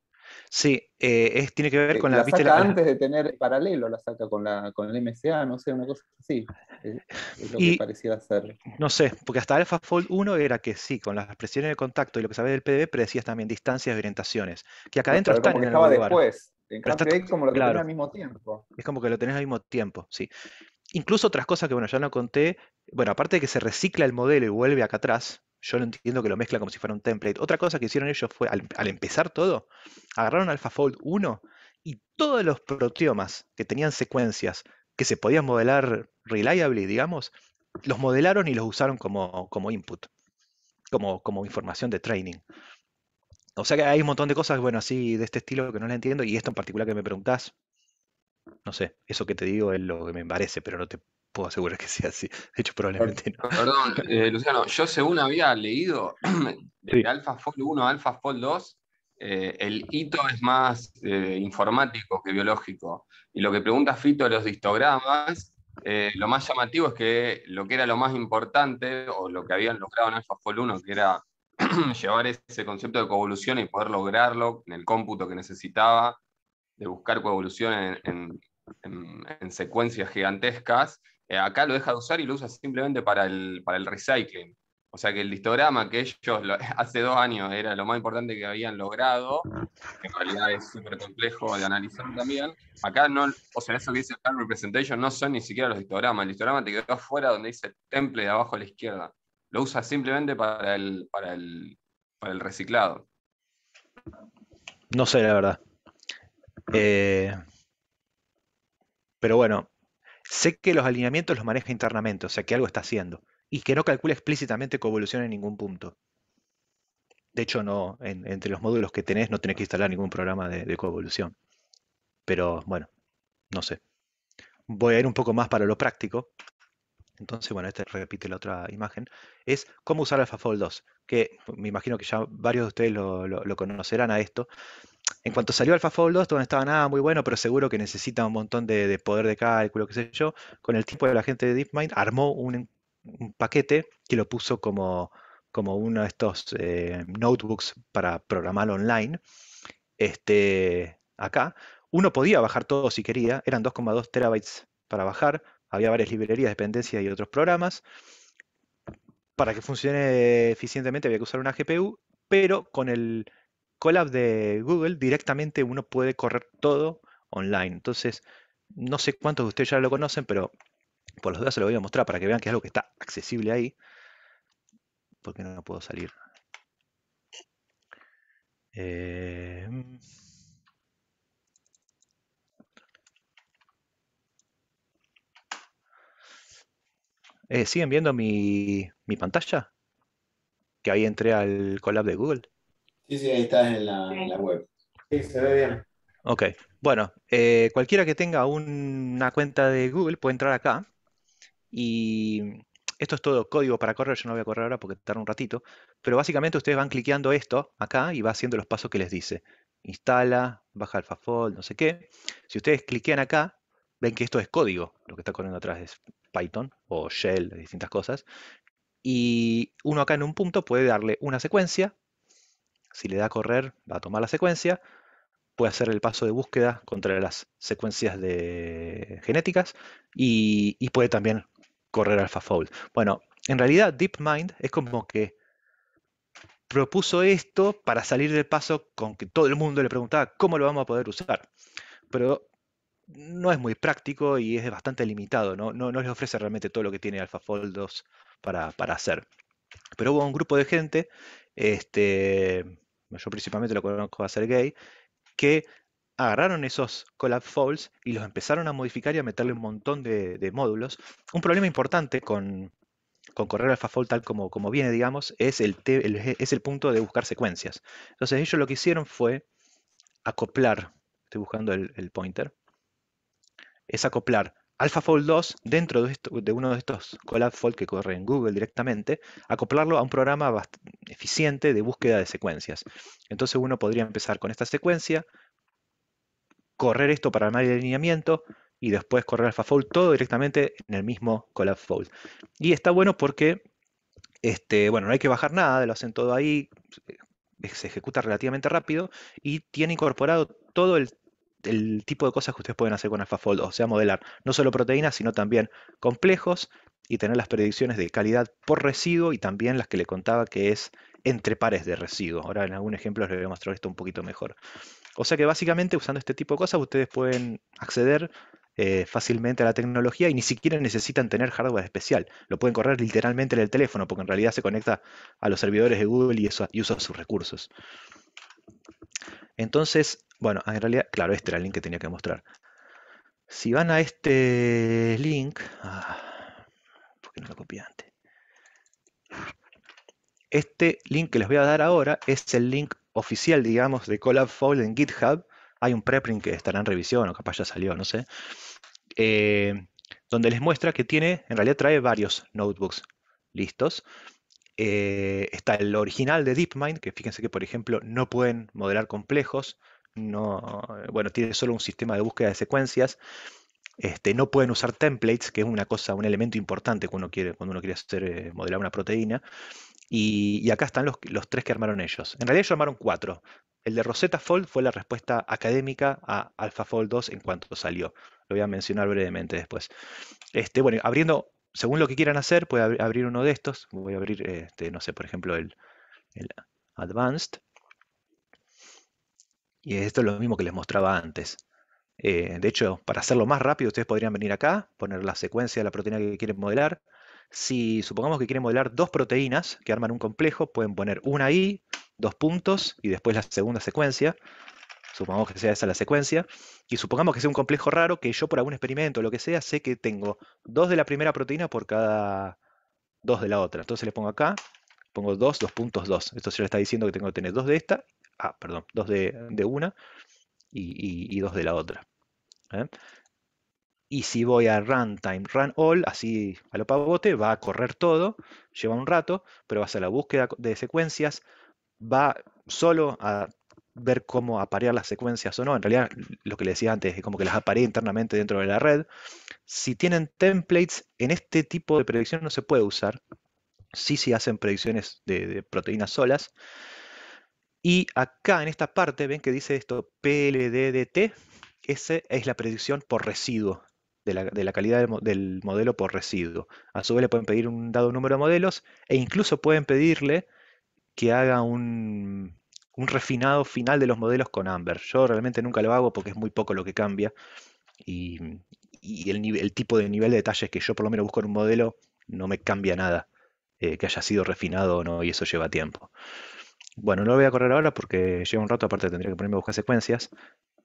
Sí, eh, tiene que ver eh, con la... la antes de tener paralelo, la saca con el MCA, no sé, una cosa así. Es, lo que parecía ser. No sé, porque hasta AlphaFold 1 era que sí, con las presiones de contacto y lo que sabes del PDB predecías también distancias y orientaciones, que acá adentro están en el lugar. después. En cambio, está, como lo al mismo tiempo. Es como que lo tenés al mismo tiempo, sí. Incluso otras cosas que, bueno, ya no conté, bueno, aparte de que se recicla el modelo y vuelve acá atrás, yo lo entiendo que lo mezclan como si fuera un template. Otra cosa que hicieron ellos fue, al, empezar todo, agarraron AlphaFold 1 y todos los proteomas que tenían secuencias que se podían modelar reliably, digamos, los modelaron y los usaron como, input, como, como información de training. O sea que hay un montón de cosas, bueno, así de este estilo que no la entiendo, y esto en particular que me preguntás, no sé, eso que te digo es lo que me parece, pero no te puedo asegurar que sea así. De hecho, probablemente no. Perdón, eh, Luciano, yo según había leído de AlphaFold 1 a AlphaFold 2, eh, el hito es más eh, informático que biológico. Y lo que pregunta Fito de los histogramas, lo más llamativo es que lo que era lo más importante, o lo que habían logrado en AlphaFold 1, que era llevar ese concepto de coevolución y poder lograrlo en el cómputo que necesitaba de buscar coevolución en, secuencias gigantescas, eh, acá lo deja de usar y lo usa simplemente para el, para el recycling. O sea que el histograma que ellos hace dos años era lo más importante que habían logrado, que en realidad es súper complejo de analizar también, acá no, o sea, eso que dice el representation no son ni siquiera los histogramas, el histograma te quedó afuera donde dice temple de abajo a la izquierda. Lo usa simplemente para el, para el reciclado. No sé, la verdad. Eh, pero bueno, sé que los alineamientos los maneja internamente, o sea que algo está haciendo, y que no calcula explícitamente coevolución en ningún punto. De hecho, no, entre los módulos que tenés no tenés que instalar ningún programa de, de coevolución. Pero bueno, no sé. Voy a ir un poco más para lo práctico, entonces, bueno, este repite la otra imagen, es cómo usar AlphaFold 2, que me imagino que ya varios de ustedes lo, conocerán a esto. En cuanto salió AlphaFold 2, no estaba nada muy bueno, pero seguro que necesita un montón de, poder de cálculo, qué sé yo. Con el tiempo, de la gente de DeepMind, armó un, paquete que lo puso como, uno de estos eh, notebooks para programar online. Este, acá, uno podía bajar todo si quería, eran 2,2 terabytes para bajar, había varias librerías, dependencias y otros programas. Para que funcione eficientemente había que usar una GPU, pero con el Colab de Google directamente uno puede correr todo online. Entonces, no sé cuántos de ustedes ya lo conocen, pero por los dos se lo voy a mostrar para que vean que es algo que está accesible ahí. Porque no puedo salir. Eh... Eh, ¿Siguen viendo mi, pantalla? Que ahí entré al collab de Google. Sí, sí, ahí estás en la, web. Sí, se ve bien. Ok, bueno, eh, cualquiera que tenga una cuenta de Google puede entrar acá. Y esto es todo código para correr, yo no voy a correr ahora porque tarda un ratito. Pero básicamente ustedes van cliqueando esto acá y va haciendo los pasos que les dice. Instala, baja AlphaFold, no sé qué. Si ustedes cliquean acá, ven que esto es código, lo que está corriendo atrás es Python o Shell, distintas cosas. Y uno acá en un punto puede darle una secuencia. Si le da a correr, va a tomar la secuencia. Puede hacer el paso de búsqueda contra las secuencias de genéticas y, puede también correr AlphaFold. Bueno, en realidad DeepMind es como que propuso esto para salir del paso con que todo el mundo le preguntaba cómo lo vamos a poder usar. Pero no es muy práctico y es bastante limitado, ¿no? les ofrece realmente todo lo que tiene AlphaFold 2 para, hacer. Pero hubo un grupo de gente, este, yo principalmente lo conozco a Sergey, que agarraron esos collab folds y los empezaron a modificar y a meterle un montón de, módulos. Un problema importante con, correr AlphaFold tal como, viene, digamos, es el, es el punto de buscar secuencias. Entonces ellos lo que hicieron fue acoplar, estoy buscando el pointer, es acoplar AlphaFold 2 dentro de, uno de estos CollabFold que corre en Google directamente, acoplarlo a un programa eficiente de búsqueda de secuencias. Entonces uno podría empezar con esta secuencia, correr esto para armar el alineamiento y después correr AlphaFold todo directamente en el mismo CollabFold. Y está bueno porque, este, bueno, no hay que bajar nada, lo hacen todo ahí, se ejecuta relativamente rápido y tiene incorporado todo el el tipo de cosas que ustedes pueden hacer con AlphaFold, o sea, modelar no solo proteínas, sino también complejos y tener las predicciones de calidad por residuo y también las que le contaba que es entre pares de residuos. Ahora en algún ejemplo les voy a mostrar esto un poquito mejor. O sea que básicamente usando este tipo de cosas ustedes pueden acceder eh, fácilmente a la tecnología y ni siquiera necesitan tener hardware especial. Lo pueden correr literalmente en el teléfono porque en realidad se conecta a los servidores de Google y, y usa sus recursos. Entonces, bueno, en realidad, claro, este era el link que tenía que mostrar. Si van a este link, ah, no lo copié antes? Este link que les voy a dar ahora es el link oficial, digamos, de Collab Fold en GitHub. Hay un preprint que estará en revisión o capaz ya salió, no sé. Eh, donde les muestra que tiene, en realidad trae varios notebooks listos. Eh, está el original de DeepMind, que fíjense que, por ejemplo, no pueden modelar complejos, no, eh, bueno, tiene solo un sistema de búsqueda de secuencias. Este, no pueden usar templates, que es una cosa, un elemento importante cuando uno quiere, cuando uno quiere hacer, eh, modelar una proteína. Y, acá están los, los, tres que armaron ellos. En realidad ellos armaron cuatro. El de Rosetta Fold fue la respuesta académica a AlphaFold 2 en cuanto salió. Lo voy a mencionar brevemente después. Este, bueno, abriendo según lo que quieran hacer, puede abrir uno de estos. Voy a abrir, este, no sé, por ejemplo, el, Advanced. Y esto es lo mismo que les mostraba antes. Eh, de hecho, para hacerlo más rápido, ustedes podrían venir acá, poner la secuencia de la proteína que quieren modelar. Si supongamos que quieren modelar dos proteínas que arman un complejo, pueden poner una ahí, dos puntos, y después la segunda secuencia. Supongamos que sea esa la secuencia. Y supongamos que sea un complejo raro que yo por algún experimento o lo que sea sé que tengo dos de la primera proteína por cada dos de la otra. Entonces le pongo acá, pongo dos, dos puntos dos. Esto se le está diciendo que tengo que tener dos de esta, ah, perdón, dos de, una y, dos de la otra. ¿eh? Y si voy a runtime, run all, así a lo pavote, va a correr todo, lleva un rato, pero va a hacer la búsqueda de secuencias, va solo a ver cómo aparear las secuencias o no. En realidad, lo que le decía antes, es como que las aparee internamente dentro de la red. Si tienen templates, en este tipo de predicción no se puede usar. Sí, sí hacen predicciones de, proteínas solas. Y acá en esta parte, ven que dice esto, PLDDT, esa es la predicción por residuo, de la, calidad del, modelo por residuo. A su vez le pueden pedir un dado número de modelos e incluso pueden pedirle que haga un, un refinado final de los modelos con Amber. Yo realmente nunca lo hago porque es muy poco lo que cambia y, el, tipo de nivel de detalles que yo por lo menos busco en un modelo no me cambia nada, eh, que haya sido refinado o no, y eso lleva tiempo. Bueno, no lo voy a correr ahora porque lleva un rato, aparte tendría que ponerme a buscar secuencias,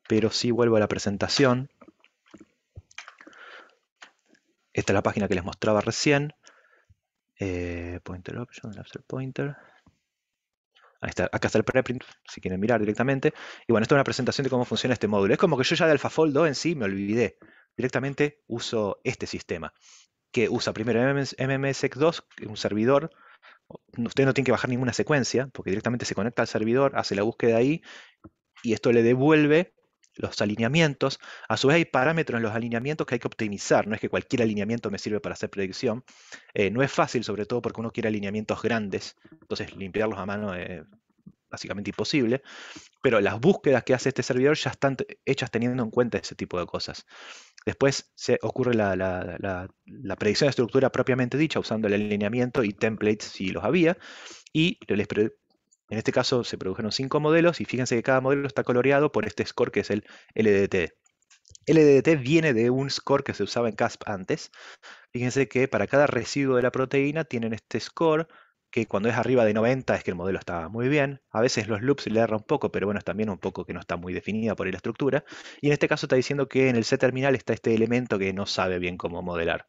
pero sí vuelvo a la presentación. Esta es la página que les mostraba recién. Eh, pointer option, pointer acá está el preprint, si quieren mirar directamente. Y bueno, esto es una presentación de cómo funciona este módulo. Es como que yo ya de AlphaFold 2 en sí me olvidé. Directamente uso este sistema, que usa primero MMSX2, un servidor. Usted no tiene que bajar ninguna secuencia, porque directamente se conecta al servidor, hace la búsqueda ahí, y esto le devuelve los alineamientos. A su vez hay parámetros en los alineamientos que hay que optimizar. No es que cualquier alineamiento me sirve para hacer predicción. Eh, no es fácil, sobre todo porque uno quiere alineamientos grandes. Entonces limpiarlos a mano es básicamente imposible. Pero las búsquedas que hace este servidor ya están hechas teniendo en cuenta ese tipo de cosas. Después se ocurre la, predicción de estructura propiamente dicha, usando el alineamiento y templates si los había. Y les en este caso se produjeron cinco modelos y fíjense que cada modelo está coloreado por este score que es el LDT. LDT viene de un score que se usaba en CASP antes. Fíjense que para cada residuo de la proteína tienen este score que cuando es arriba de 90 es que el modelo está muy bien. A veces los loops le agarran un poco, pero bueno, es también un poco que no está muy definida por la estructura. Y en este caso está diciendo que en el C terminal está este elemento que no sabe bien cómo modelar.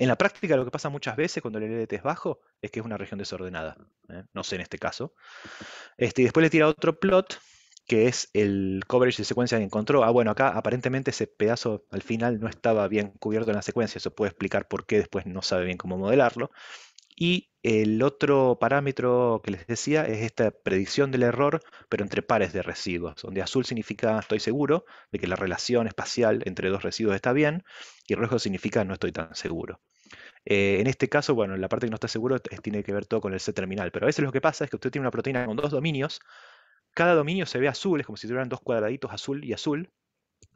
En la práctica lo que pasa muchas veces cuando el LDT es bajo es que es una región desordenada. ¿eh? No sé en este caso. Este, y después le tira otro plot que es el coverage de secuencia que encontró. Ah, bueno, acá aparentemente ese pedazo al final no estaba bien cubierto en la secuencia. Eso puede explicar por qué después no sabe bien cómo modelarlo. Y el otro parámetro que les decía es esta predicción del error, pero entre pares de residuos, donde azul significa estoy seguro de que la relación espacial entre dos residuos está bien, y rojo significa no estoy tan seguro. Eh, en este caso, bueno, la parte que no está seguro tiene que ver todo con el C-terminal, pero a veces lo que pasa es que usted tiene una proteína con dos dominios, cada dominio se ve azul, es como si tuvieran dos cuadraditos azul y azul,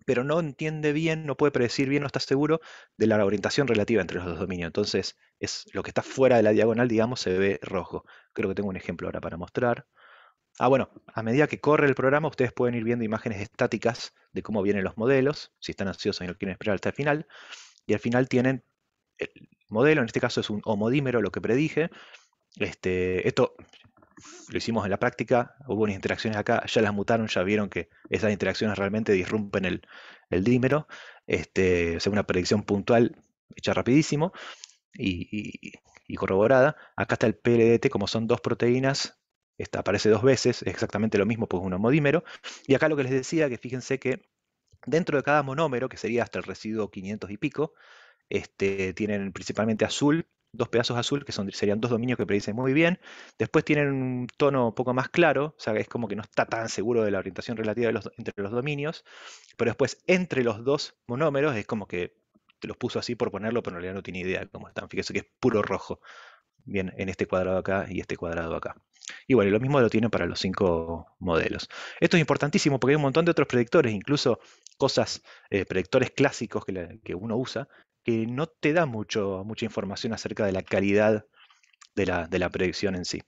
pero no entiende bien, no puede predecir bien, no está seguro de la orientación relativa entre los dos dominios. Entonces, es lo que está fuera de la diagonal, digamos, se ve rojo. Creo que tengo un ejemplo ahora para mostrar. Ah, bueno, a medida que corre el programa, ustedes pueden ir viendo imágenes estáticas de cómo vienen los modelos, si están ansiosos y no quieren esperar hasta el final. Y al final tienen el modelo, en este caso es un homodímero, lo que predije. Este, esto lo hicimos en la práctica, hubo unas interacciones acá, ya las mutaron, ya vieron que esas interacciones realmente disrumpen el, dímero, este, o una predicción puntual hecha rapidísimo y, corroborada. Acá está el PLDT, como son dos proteínas, esta aparece dos veces, es exactamente lo mismo, pues un homodímero. Y acá lo que les decía, que fíjense que dentro de cada monómero, que sería hasta el residuo 500 y pico, este, tienen principalmente azul dos pedazos azul, que son, serían dos dominios que predicen muy bien. Después tienen un tono un poco más claro, o sea, es como que no está tan seguro de la orientación relativa entre los dominios, pero después entre los dos monómeros es como que te los puso así por ponerlo, pero en realidad no tiene idea de cómo están. Fíjese que es puro rojo. Bien, en este cuadrado acá y este cuadrado acá. Y bueno, lo mismo lo tiene para los cinco modelos. Esto es importantísimo porque hay un montón de otros predictores, incluso cosas, eh, predictores clásicos que, uno usa, que no te da mucho, mucha información acerca de la calidad de la, de la predicción en sí.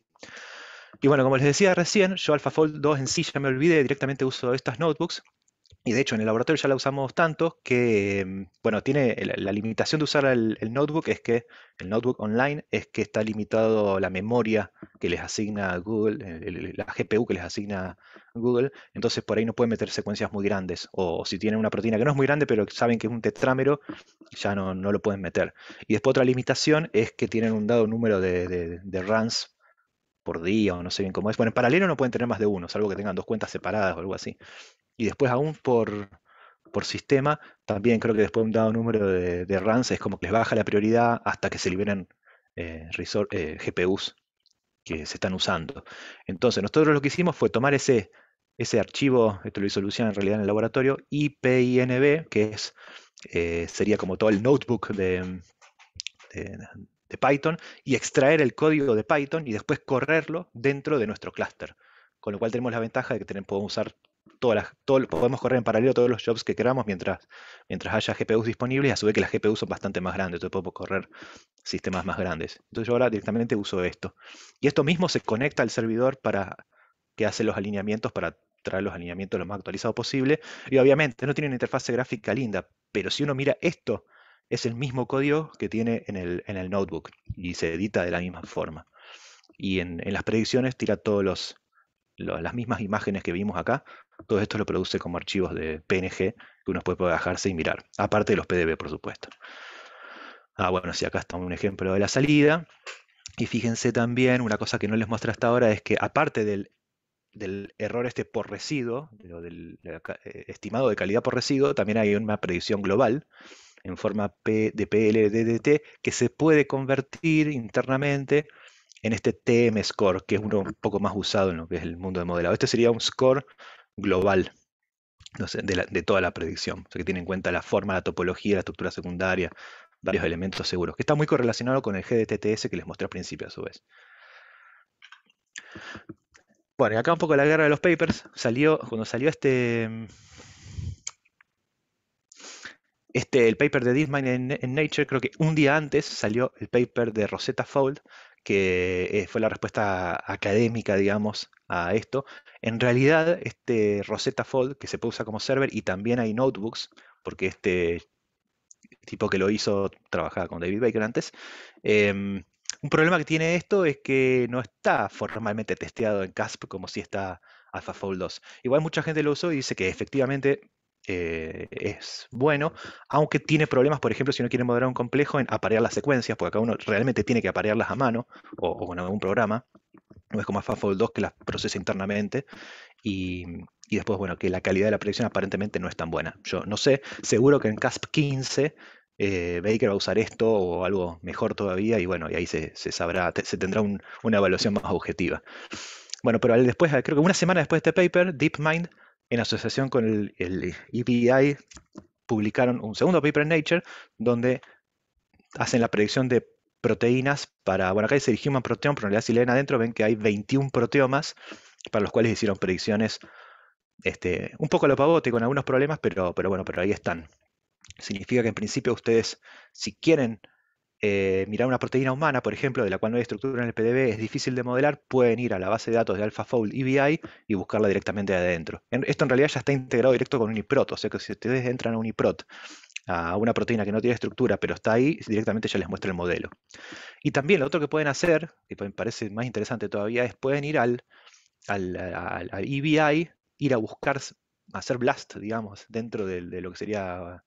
Y bueno, como les decía recién, yo AlphaFold 2 en sí ya me olvidé, directamente uso estas notebooks, y de hecho en el laboratorio ya la usamos tanto que, mm, bueno, tiene la, limitación de usar el, notebook es que el notebook online es que está limitado la memoria que les asigna Google, la GPU que les asigna Google, entonces por ahí no pueden meter secuencias muy grandes. O, si tienen una proteína que no es muy grande, pero saben que es un tetrámero, ya no, no lo pueden meter. Y después otra limitación es que tienen un dado número de, de, de runs por día o no sé bien cómo es. Bueno, en paralelo no pueden tener más de uno, salvo que tengan dos cuentas separadas o algo así. Y después aún por, sistema, también creo que después de un dado número de, de runs es como que les baja la prioridad hasta que se liberen eh, eh, GPUs que se están usando. Entonces, nosotros lo que hicimos fue tomar ese, ese archivo, esto lo hizo en realidad en el laboratorio, IPINB, que es, eh, sería como todo el notebook de, de Python y extraer el código de Python y después correrlo dentro de nuestro clúster. Con lo cual tenemos la ventaja de que podemos usar todas las, podemos correr en paralelo todos los jobs que queramos mientras, mientras haya GPUs disponibles, a su vez que las GPUs son bastante más grandes, entonces podemos correr sistemas más grandes. Entonces yo ahora directamente uso esto. Y esto mismo se conecta al servidor para que hace los alineamientos para traer los alineamientos lo más actualizado posible. Y obviamente no tiene una interfaz gráfica linda, pero si uno mira esto es el mismo código que tiene en el, notebook y se edita de la misma forma. Y en, las predicciones tira todas los, las mismas imágenes que vimos acá. Todo esto lo produce como archivos de PNG que uno puede bajarse y mirar, aparte de los PDB, por supuesto. Ah, bueno, si acá está un ejemplo de la salida. Y fíjense también, una cosa que no les muestra hasta ahora es que aparte del error este por residuo, eh, estimado de calidad por residuo, también hay una predicción global en forma de PLDDT que se puede convertir internamente en este TM score, que es uno un poco más usado en lo que es el mundo de modelado. Este sería un score global de, toda la predicción, o sea, que tiene en cuenta la forma, la topología, la estructura secundaria, varios elementos seguros, que está muy correlacionado con el GDTTS que les mostré al principio a su vez. Bueno, y acá un poco la guerra de los papers. Salió, cuando salió este, este, el paper de DeepMind en, Nature, creo que un día antes salió el paper de Rosetta Fold, que eh, fue la respuesta académica, digamos, a esto. En realidad, este Rosetta Fold, que se puede usar como server, y también hay notebooks, porque este tipo que lo hizo trabajaba con David Baker antes. Em, un problema que tiene esto es que no está formalmente testeado en CASP como si está AlphaFold 2. Igual mucha gente lo usó y dice que efectivamente eh, es bueno, aunque tiene problemas, por ejemplo, si uno quiere modelar un complejo en aparear las secuencias, porque acá uno realmente tiene que aparearlas a mano o, con algún programa, no es como FAFOL 2 que las procesa internamente y, después, bueno, que la calidad de la predicción aparentemente no es tan buena. Yo no sé, seguro que en CASP 15 eh, Baker va a usar esto o algo mejor todavía y bueno, y ahí se, sabrá, se tendrá una evaluación más objetiva. Bueno, pero después, creo que una semana después de este paper, DeepMind en asociación con el, el EPI, eh, e publicaron un segundo paper en Nature donde hacen la predicción de proteínas para, bueno, acá dice el Human Proteome, pero en realidad si leen adentro ven que hay 21 proteomas para los cuales hicieron predicciones este, un poco lo pavote con algunos problemas, pero, pero bueno, pero ahí están. Significa que en principio ustedes, si quieren eh, mirar una proteína humana, por ejemplo, de la cual no hay estructura en el PDB, es difícil de modelar, pueden ir a la base de datos de AlphaFold EBI y buscarla directamente adentro. esto en realidad ya está integrado directo con Uniprot, o sea que si ustedes entran a Uniprot, a una proteína que no tiene estructura, pero está ahí, directamente ya les muestra el modelo. Y también lo otro que pueden hacer, que me parece más interesante todavía, es pueden ir al, al, EBI, ir a buscar, hacer blast, digamos, dentro de lo que sería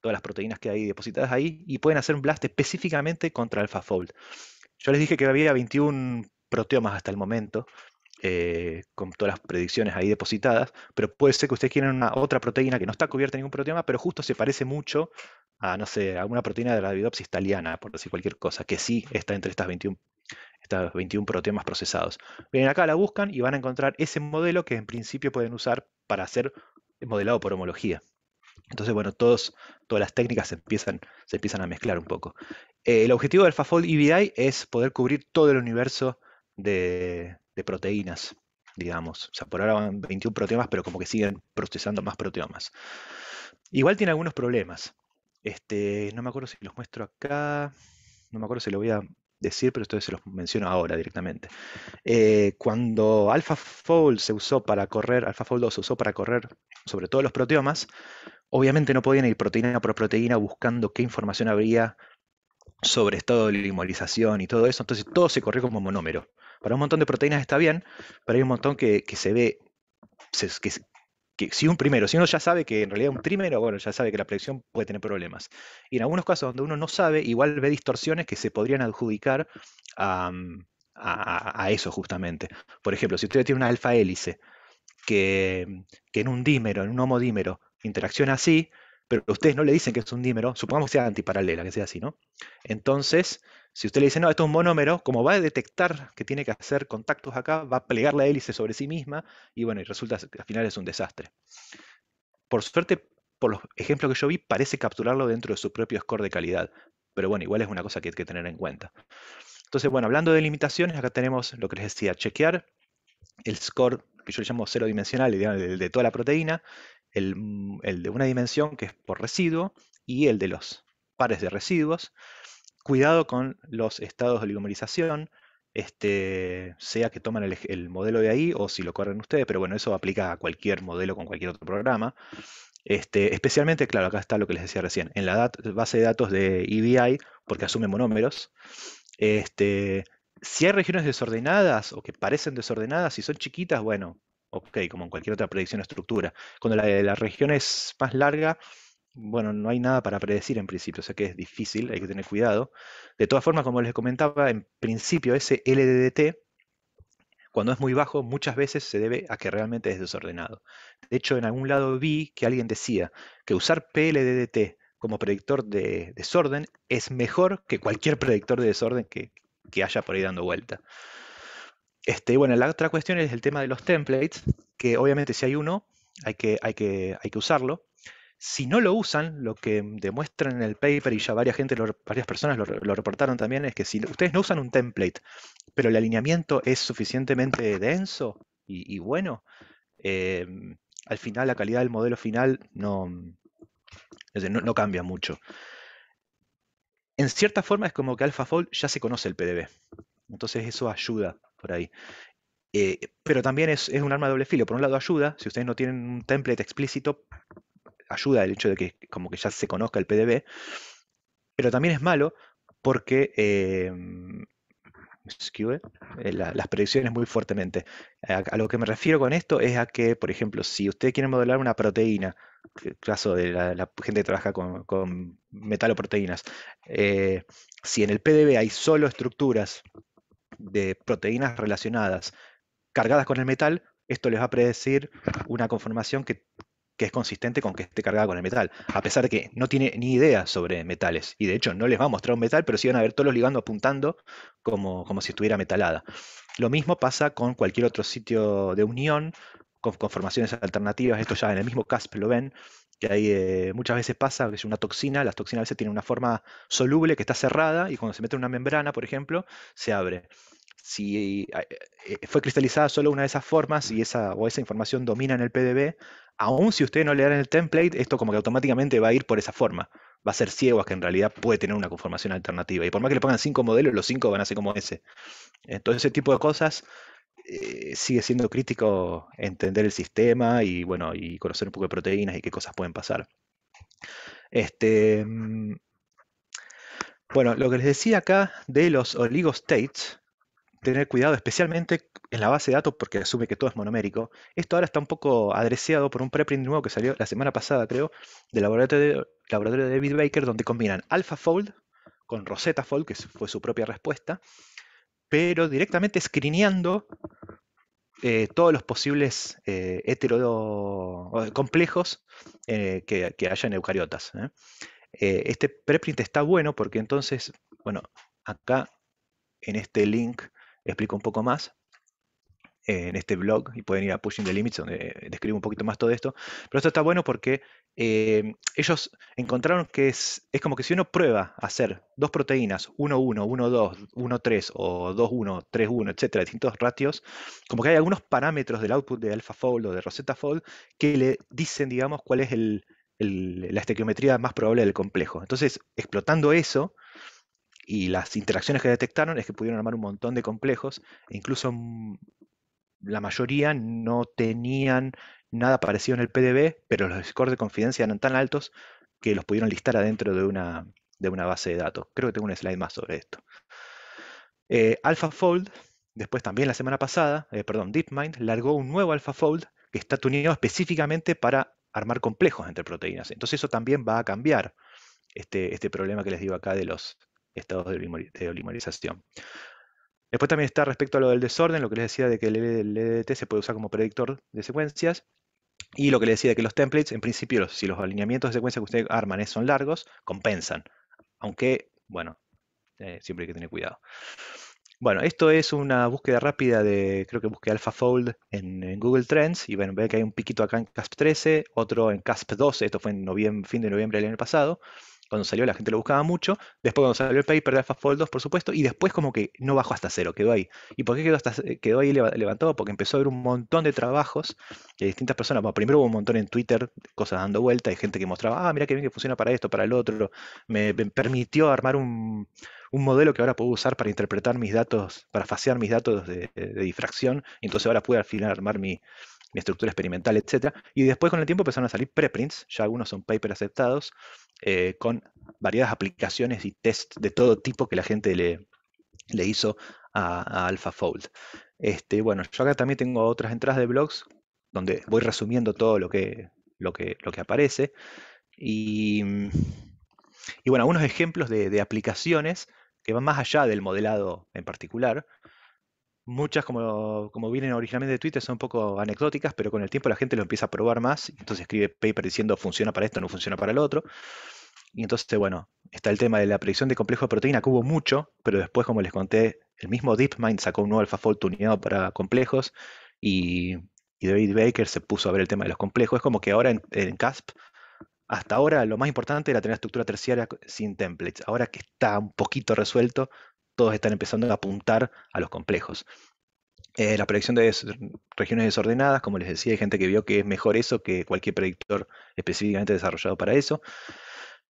todas las proteínas que hay depositadas ahí, y pueden hacer un blast específicamente contra AlphaFold. Yo les dije que había 21 proteomas hasta el momento, eh, con todas las predicciones ahí depositadas, pero puede ser que ustedes quieran una otra proteína que no está cubierta en ningún proteoma, pero justo se parece mucho a, no sé, a una proteína de la videopsis italiana, por decir cualquier cosa, que sí está entre estas 21, 21 proteomas procesados. Vienen acá, la buscan y van a encontrar ese modelo que en principio pueden usar para hacer modelado por homología. Entonces, bueno, todas las técnicas se empiezan, a mezclar un poco. Eh, el objetivo del AlphaFold EBI es poder cubrir todo el universo de, proteínas, digamos. O sea, por ahora van 21 proteomas, pero como que siguen procesando más proteomas. Igual tiene algunos problemas. Este, no me acuerdo si los muestro acá. No me acuerdo si lo voy a decir, pero esto se los menciono ahora directamente. Eh, cuando AlphaFold se usó para correr, AlphaFold 2 se usó para correr sobre todos los proteomas, obviamente no podían ir proteína por proteína buscando qué información habría sobre estado de limolización y todo eso, entonces todo se corrió como monómero. Para un montón de proteínas está bien, pero hay un montón que, se ve, si un primero, si uno ya sabe que en realidad un primero, bueno, ya sabe que la predicción puede tener problemas. Y en algunos casos donde uno no sabe, igual ve distorsiones que se podrían adjudicar a, eso justamente. Por ejemplo, si usted tiene una alfa hélice que, que en un dímero, en un homodímero, interacciona así, pero ustedes no le dicen que es un dímero, supongamos que sea antiparalela, que sea así, ¿no? Entonces, si usted le dice, no, esto es un monómero, como va a detectar que tiene que hacer contactos acá, va a plegar la hélice sobre sí misma y bueno, y resulta que al final es un desastre. Por suerte, por los ejemplos que yo vi, parece capturarlo dentro de su propio score de calidad, pero bueno, igual es una cosa que hay que tener en cuenta. Entonces, bueno, hablando de limitaciones, acá tenemos lo que les decía, chequear el score, que yo le llamo cero dimensional, el de toda la proteína, Mm, el, de una dimensión que es por residuo y el de los pares de residuos. Cuidado con los estados de oligomerización, este, sea que toman el, modelo de ahí o si lo corren ustedes, pero bueno, eso aplica a cualquier modelo con cualquier otro programa. Este, especialmente, claro, acá está lo que les decía recién, en la base de datos de EBI, porque asume monómeros, este, si hay regiones desordenadas o que parecen desordenadas, si son chiquitas, bueno, ok, como en cualquier otra predicción estructura. Cuando la, la región es más larga, bueno, no hay nada para predecir en principio, o sea que es difícil, hay que tener cuidado. De todas formas, como les comentaba, en principio ese LDDT, cuando es muy bajo, muchas veces se debe a que realmente es desordenado. De hecho, en algún lado vi que alguien decía que usar PLDDT como predictor de desorden es mejor que cualquier predictor de desorden que haya por ahí dando vuelta. Este, bueno, la otra cuestión es el tema de los templates, que obviamente si hay uno, hay que, usarlo. Si no lo usan, lo que demuestran en el paper y ya varias, personas lo, reportaron también, es que si ustedes no usan un template, pero el alineamiento es suficientemente denso y, bueno, em, al final la calidad del modelo final no, cambia mucho. En cierta forma es como que AlphaFold ya se conoce el PDB, entonces eso ayuda por ahí. Eh, pero también es, un arma de doble filo. Por un lado ayuda, si ustedes no tienen un template explícito, ayuda el hecho de que como que ya se conozca el PDB, pero también es malo porque eh, eh, las predicciones muy fuertemente. A, lo que me refiero con esto es a que, por ejemplo, si ustedes quieren modelar una proteína, el caso de la, gente que trabaja con, metaloproteínas, si en el PDB hay solo estructuras de proteínas relacionadas cargadas con el metal, esto les va a predecir una conformación que, es consistente con que esté cargada con el metal, a pesar de que no tiene ni idea sobre metales, y de hecho no les va a mostrar un metal, pero sí van a ver todos los ligando apuntando como, como si estuviera metalada. Lo mismo pasa con cualquier otro sitio de unión, con conformaciones alternativas, esto ya en el mismo CASP lo ven, que ahí eh, muchas veces pasa, que es una toxina, las toxinas a veces tienen una forma soluble que está cerrada y cuando se mete en una membrana, por ejemplo, se abre. Si eh, eh, fue cristalizada solo una de esas formas y esa, o esa información domina en el PDB, aún si ustedes no le dan el template, esto como que automáticamente va a ir por esa forma. Va a ser ciego, que en realidad puede tener una conformación alternativa. Y por más que le pongan cinco modelos, los cinco van a ser como ese. Entonces, ese tipo de cosas eh, sigue siendo crítico entender el sistema y bueno, y conocer un poco de proteínas y qué cosas pueden pasar. Este, mm, bueno, lo que les decía acá de los oligostates, tener cuidado especialmente en la base de datos porque asume que todo es monomérico. Esto ahora está un poco adreciado por un preprint nuevo que salió la semana pasada, creo, del laboratorio de, laboratorio de David Baker, donde combinan AlphaFold con RosettaFold, que fue su propia respuesta, pero directamente screeneando eh, todos los posibles hetero eh, eh, complejos que, que, haya en eucariotas. este preprint está bueno porque entonces, bueno, acá en este link explico un poco más, en este blog y pueden ir a Pushing the Limits donde eh, describo un poquito más todo esto. Pero esto está bueno porque em, ellos encontraron que es, es como que si uno prueba hacer dos proteínas, 1-1, 1-2, 1-3 o 2-1, 3-1, etcétera, distintos ratios, como que hay algunos parámetros del output de AlphaFold o de RosettaFold que le dicen, digamos, cuál es la estequiometría más probable del complejo. Entonces, explotando eso, y las interacciones que detectaron es que pudieron armar un montón de complejos, e incluso mm, la mayoría no tenían nada parecido en el PDB, pero los scores de confidencia eran tan altos que los pudieron listar adentro de una, de una base de datos. Creo que tengo un slide más sobre esto. Eh, AlphaFold, después también la semana pasada, eh, perdón, DeepMind, largó un nuevo AlphaFold que está tuneado específicamente para armar complejos entre proteínas. Entonces eso también va a cambiar este, este problema que les digo acá de los estados de, olimorización. Después también está respecto a lo del desorden, lo que les decía de que el LDT se puede usar como predictor de secuencias. Y lo que les decía de que los templates, en principio, si los alineamientos de secuencia que ustedes arman son largos, compensan. Aunque, bueno, eh, siempre hay que tener cuidado. Bueno, esto es una búsqueda rápida de, creo que busqué AlphaFold en, en Google Trends y bueno, ve que hay un piquito acá en CASP 13, otro en CASP 12, esto fue en fin de noviembre del año pasado, cuando salió la gente lo buscaba mucho, después cuando salió el paper de AlphaFold 2, por supuesto, y después como que no bajó hasta cero, quedó ahí. ¿Y por qué quedó, hasta, quedó ahí levantado? Porque empezó a haber un montón de trabajos de distintas personas. primero hubo un montón en Twitter, cosas dando vuelta, y gente que mostraba, ah, mira que bien que funciona para esto, para el otro. Me, permitió armar un, modelo que ahora puedo usar para interpretar mis datos, para fasear mis datos de, difracción, entonces ahora pude al final armar mi, estructura experimental, etcétera, Y después con el tiempo empezaron a salir preprints, ya algunos son papers aceptados, eh, con variadas aplicaciones y test de todo tipo que la gente le, hizo a, AlphaFold. Este, bueno, yo acá también tengo otras entradas de blogs donde voy resumiendo todo lo que, aparece. Mm, y, bueno, algunos ejemplos de aplicaciones que van más allá del modelado en particular, Muchas, como, como vienen originalmente de Twitter, son un poco anecdóticas, pero con el tiempo la gente lo empieza a probar más, entonces escribe paper diciendo funciona para esto, no funciona para el otro. Y entonces, bueno, está el tema de la predicción de complejos de proteína, que hubo mucho, pero después, como les conté, el mismo DeepMind sacó un nuevo AlphaFold unidad para complejos y, David Baker se puso a ver el tema de los complejos. Es como que ahora en, en CASP, hasta ahora lo más importante era tener estructura terciaria sin templates. Ahora que está un poquito resuelto, todos están empezando a apuntar a los complejos. Eh, la predicción de regiones desordenadas, como les decía, hay gente que vio que es mejor eso que cualquier predictor específicamente desarrollado para eso.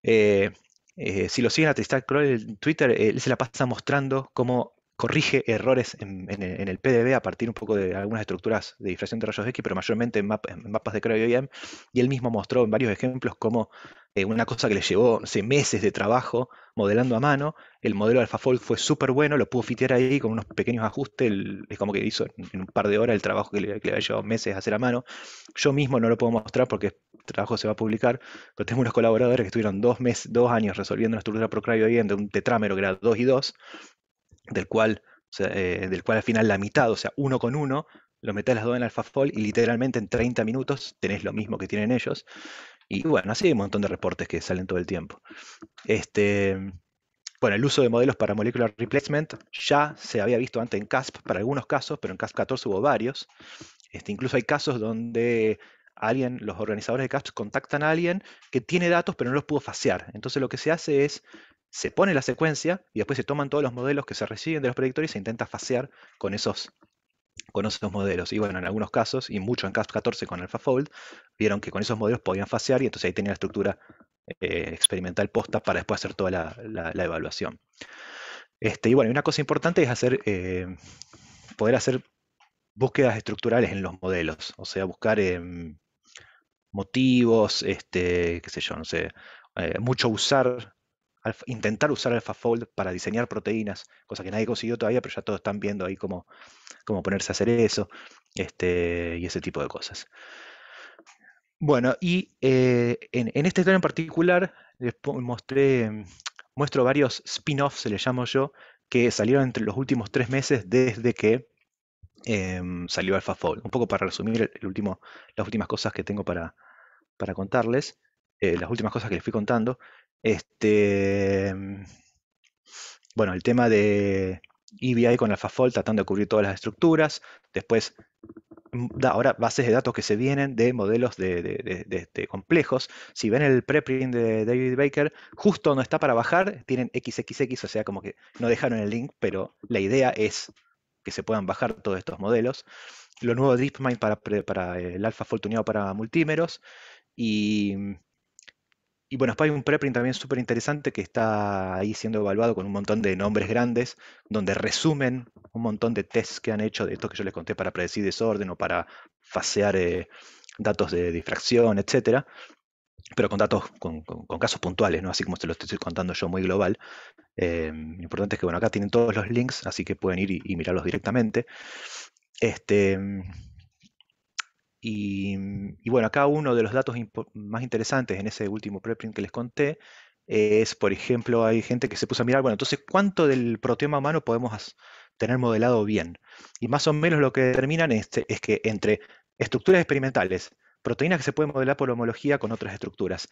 Eh, eh, si lo siguen a Tristan en Twitter, él se la pasa mostrando cómo corrige errores en, el PDB a partir un poco de algunas estructuras de difracción de rayos X, pero mayormente en, mapas de CryoEM, y él mismo mostró en varios ejemplos cómo eh, una cosa que le llevó meses de trabajo modelando a mano, el modelo AlphaFold fue súper bueno, lo pudo fitear ahí con unos pequeños ajustes, es como que hizo en un par de horas el trabajo que le, había llevado meses hacer a mano. Yo mismo no lo puedo mostrar porque el trabajo se va a publicar, pero tengo unos colaboradores que estuvieron dos, meses, dos años resolviendo una estructura pro CryoEM de un tetrámero que era 2 y 2, del cual, eh, del cual al final la mitad, o sea, uno con uno, lo metes las dos en AlphaFold y literalmente en 30 minutos tenés lo mismo que tienen ellos. Y bueno, así hay un montón de reportes que salen todo el tiempo. Este, bueno, el uso de modelos para molecular replacement ya se había visto antes en CASP para algunos casos, pero en CASP 14 hubo varios. Este, incluso hay casos donde alguien, los organizadores de CASP contactan a alguien que tiene datos pero no los pudo fasear. Entonces lo que se hace es se pone la secuencia y después se toman todos los modelos que se reciben de los predictores y se intenta facear con esos, con esos modelos. Y bueno, en algunos casos, y mucho en CAS 14 con AlphaFold, vieron que con esos modelos podían facear y entonces ahí tenía la estructura eh, experimental posta para después hacer toda la, evaluación. Este, y bueno, una cosa importante es hacer, eh, poder hacer búsquedas estructurales en los modelos, o sea, buscar em, motivos, este, qué sé yo, no sé, eh, mucho usar intentar usar AlphaFold para diseñar proteínas, cosa que nadie consiguió todavía, pero ya todos están viendo ahí cómo, ponerse a hacer eso este, y ese tipo de cosas. Bueno, y eh, en, este tema en particular les mostré, muestro varios spin-offs, se les llamo yo, que salieron entre los últimos tres meses desde que em, salió salió AlphaFold. Un poco para resumir el último, las últimas cosas que tengo para, contarles, eh, las últimas cosas que les fui contando. Este, mm, bueno, el tema de EBI con AlphaFold tratando de cubrir todas las estructuras. Después, mm, ahora bases de datos que se vienen de modelos de, complejos. Si ven el preprint de David Baker, justo no está para bajar, tienen XXX, o sea, como que no dejaron el link, pero la idea es que se puedan bajar todos estos modelos. Lo nuevo DeepMind para, el AlphaFold unido para multímeros. Y mm, y bueno, después hay un preprint también súper interesante que está ahí siendo evaluado con un montón de nombres grandes, donde resumen un montón de tests que han hecho de estos que yo les conté para predecir desorden o para fasear eh, datos de difracción, etcétera, pero con datos, con, casos puntuales, ¿no? Así como se lo estoy contando yo muy global. Eh, lo importante es que, bueno, acá tienen todos los links, así que pueden ir y, y mirarlos directamente. Este, Mm, y, bueno, acá uno de los datos más interesantes en ese último preprint que les conté es, por ejemplo, hay gente que se puso a mirar, bueno, entonces, ¿cuánto del proteoma humano podemos tener modelado bien? Y más o menos lo que determinan este, es que entre estructuras experimentales Proteínas que se pueden modelar por homología con otras estructuras.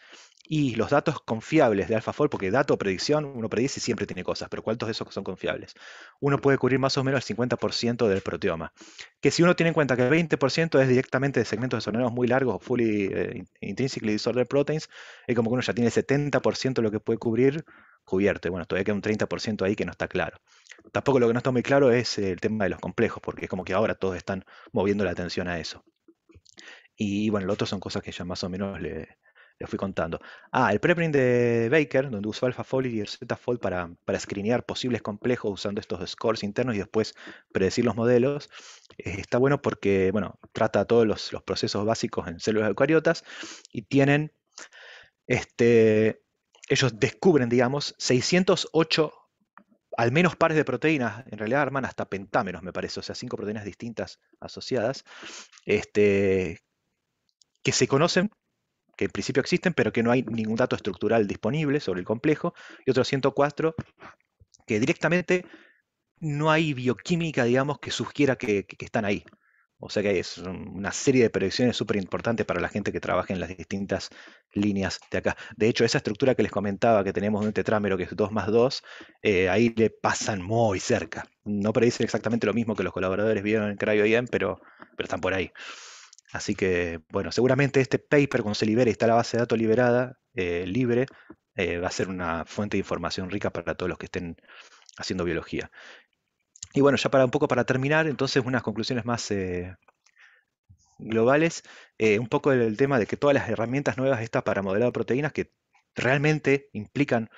Y los datos confiables de AlphaFold, porque dato o predicción, uno predice y siempre tiene cosas, pero ¿cuántos de esos son confiables? Uno puede cubrir más o menos el 50% del proteoma. Que si uno tiene en cuenta que el 20% es directamente de segmentos de soneros muy largos, fully eh, intrinsically disordered proteins, es como que uno ya tiene el 70% de lo que puede cubrir cubierto. Y bueno, todavía queda un 30% ahí que no está claro. Tampoco lo que no está muy claro es el tema de los complejos, porque es como que ahora todos están moviendo la atención a eso. Y bueno, lo otro son cosas que ya más o menos le, les fui contando. Ah, el preprint de Baker, donde usó AlphaFold y ZFold para, para screenear posibles complejos usando estos scores internos y después predecir los modelos, eh, está bueno porque, bueno, trata todos los, procesos básicos en células eucariotas y tienen, este, ellos descubren, digamos, 608 al menos pares de proteínas, en realidad arman hasta pentámenos, me parece, o sea, cinco proteínas distintas asociadas, este, que se conocen, que en principio existen, pero que no hay ningún dato estructural disponible sobre el complejo, y otros 104 que directamente no hay bioquímica, digamos, que sugiera que, están ahí. O sea que es una serie de predicciones súper importantes para la gente que trabaja en las distintas líneas de acá. De hecho, esa estructura que les comentaba que tenemos un tetrámero que es 2 más 2, eh, ahí le pasan muy cerca. No predicen exactamente lo mismo que los colaboradores vieron en CryoIM, pero, pero están por ahí. Así que, bueno, seguramente este paper, cuando se libere y está la base de datos liberada, eh, libre, eh, va a ser una fuente de información rica para todos los que estén haciendo biología. Y bueno, ya para un poco para terminar, entonces unas conclusiones más eh, globales, un poco el, tema de que todas las herramientas nuevas estas para modelar proteínas, que realmente implican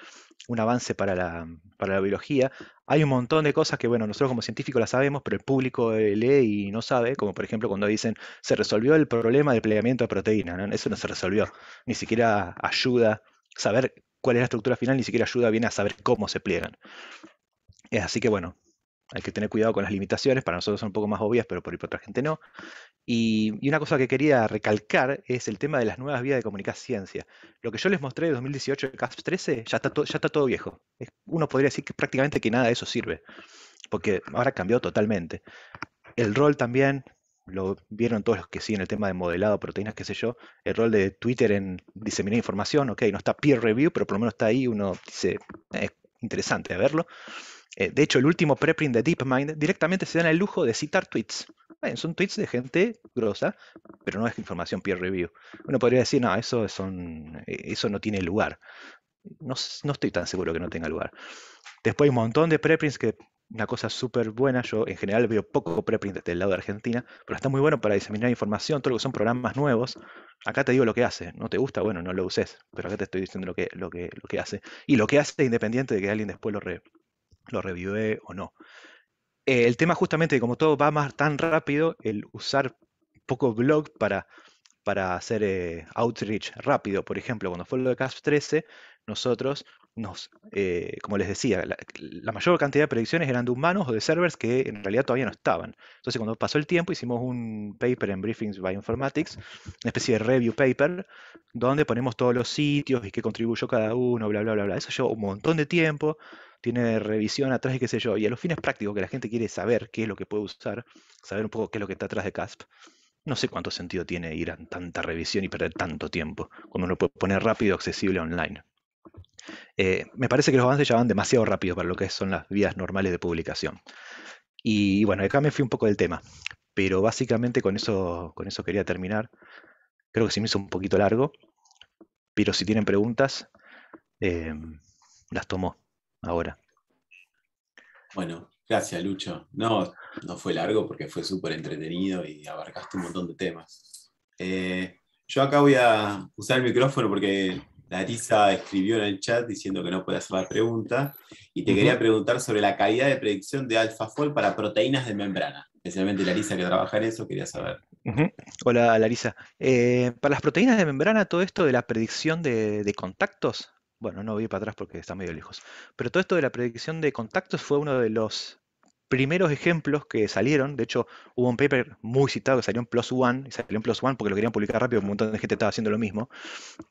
un avance para la, biología. Hay un montón de cosas que, bueno, nosotros como científicos las sabemos, pero el público lee y no sabe, como por ejemplo cuando dicen, se resolvió el problema del plegamiento de proteína, eso no se resolvió, ni siquiera ayuda, saber cuál es la estructura final ni siquiera ayuda bien a saber cómo se pliegan. Así que bueno, hay que tener cuidado con las limitaciones, para nosotros son un poco más obvias, pero por, otra gente no. Y, una cosa que quería recalcar es el tema de las nuevas vías de comunicar ciencia. Lo que yo les mostré de 2018 de CASP 13 ya está, ya está todo viejo. Uno podría decir que prácticamente que nada de eso sirve, porque ahora cambió totalmente. El rol también, lo vieron todos los que siguen el tema de modelado, proteínas, qué sé yo, el rol de Twitter en diseminar información, ok, no está peer review, pero por lo menos está ahí, uno dice, es eh, interesante verlo. Eh, de hecho, el último preprint de DeepMind directamente se dan el lujo de citar tweets. son tweets de gente grosa, pero no es información peer review. Uno podría decir, no, eso, eh, eso no tiene lugar. No, estoy tan seguro que no tenga lugar. Después hay un montón de preprints que una cosa súper buena. Yo en general veo poco preprint del lado de Argentina, pero está muy bueno para diseminar información, todo lo que son programas nuevos. Acá te digo lo que hace. No te gusta, bueno, no lo uses, pero acá te estoy diciendo lo que, lo que hace. Y lo que hace independiente de que alguien después lo, re, lo reviewé o no. Eh, el tema justamente como todo va más tan rápido, el usar poco blog para, para hacer eh, outreach rápido. Por ejemplo, cuando fue lo de casp 13, nosotros nos, eh, como les decía, la, mayor cantidad de predicciones eran de humanos o de servers que en realidad todavía no estaban. Entonces, cuando pasó el tiempo, hicimos un paper en Briefings by Informatics, una especie de review paper, donde ponemos todos los sitios y qué contribuyó cada uno, bla, bla, bla, bla. Eso llevó un montón de tiempo tiene revisión atrás y qué sé yo. Y a los fines prácticos, que la gente quiere saber qué es lo que puede usar, saber un poco qué es lo que está atrás de CASP, no sé cuánto sentido tiene ir a tanta revisión y perder tanto tiempo, cuando uno puede poner rápido, accesible online. Eh, me parece que los avances ya van demasiado rápido para lo que son las vías normales de publicación. Y bueno, acá me fui un poco del tema, pero básicamente con eso, quería terminar. Creo que se me hizo un poquito largo, pero si tienen preguntas, eh, las tomo ahora. Bueno, gracias Lucho. No, no fue largo porque fue súper entretenido y abarcaste un montón de temas. Eh, yo acá voy a usar el micrófono porque Larisa escribió en el chat diciendo que no puede hacer la pregunta y te quería preguntar sobre la calidad de predicción de alfafol para proteínas de membrana. Especialmente Larisa que trabaja en eso, quería saber. Hola Larisa. Eh, para las proteínas de membrana, todo esto de la predicción de, de contactos bueno, no voy para atrás porque está medio lejos. Pero todo esto de la predicción de contactos fue uno de los primeros ejemplos que salieron. De hecho, hubo un paper muy citado que salió en Plus One, y salió en Plus One porque lo querían publicar rápido, un montón de gente estaba haciendo lo mismo,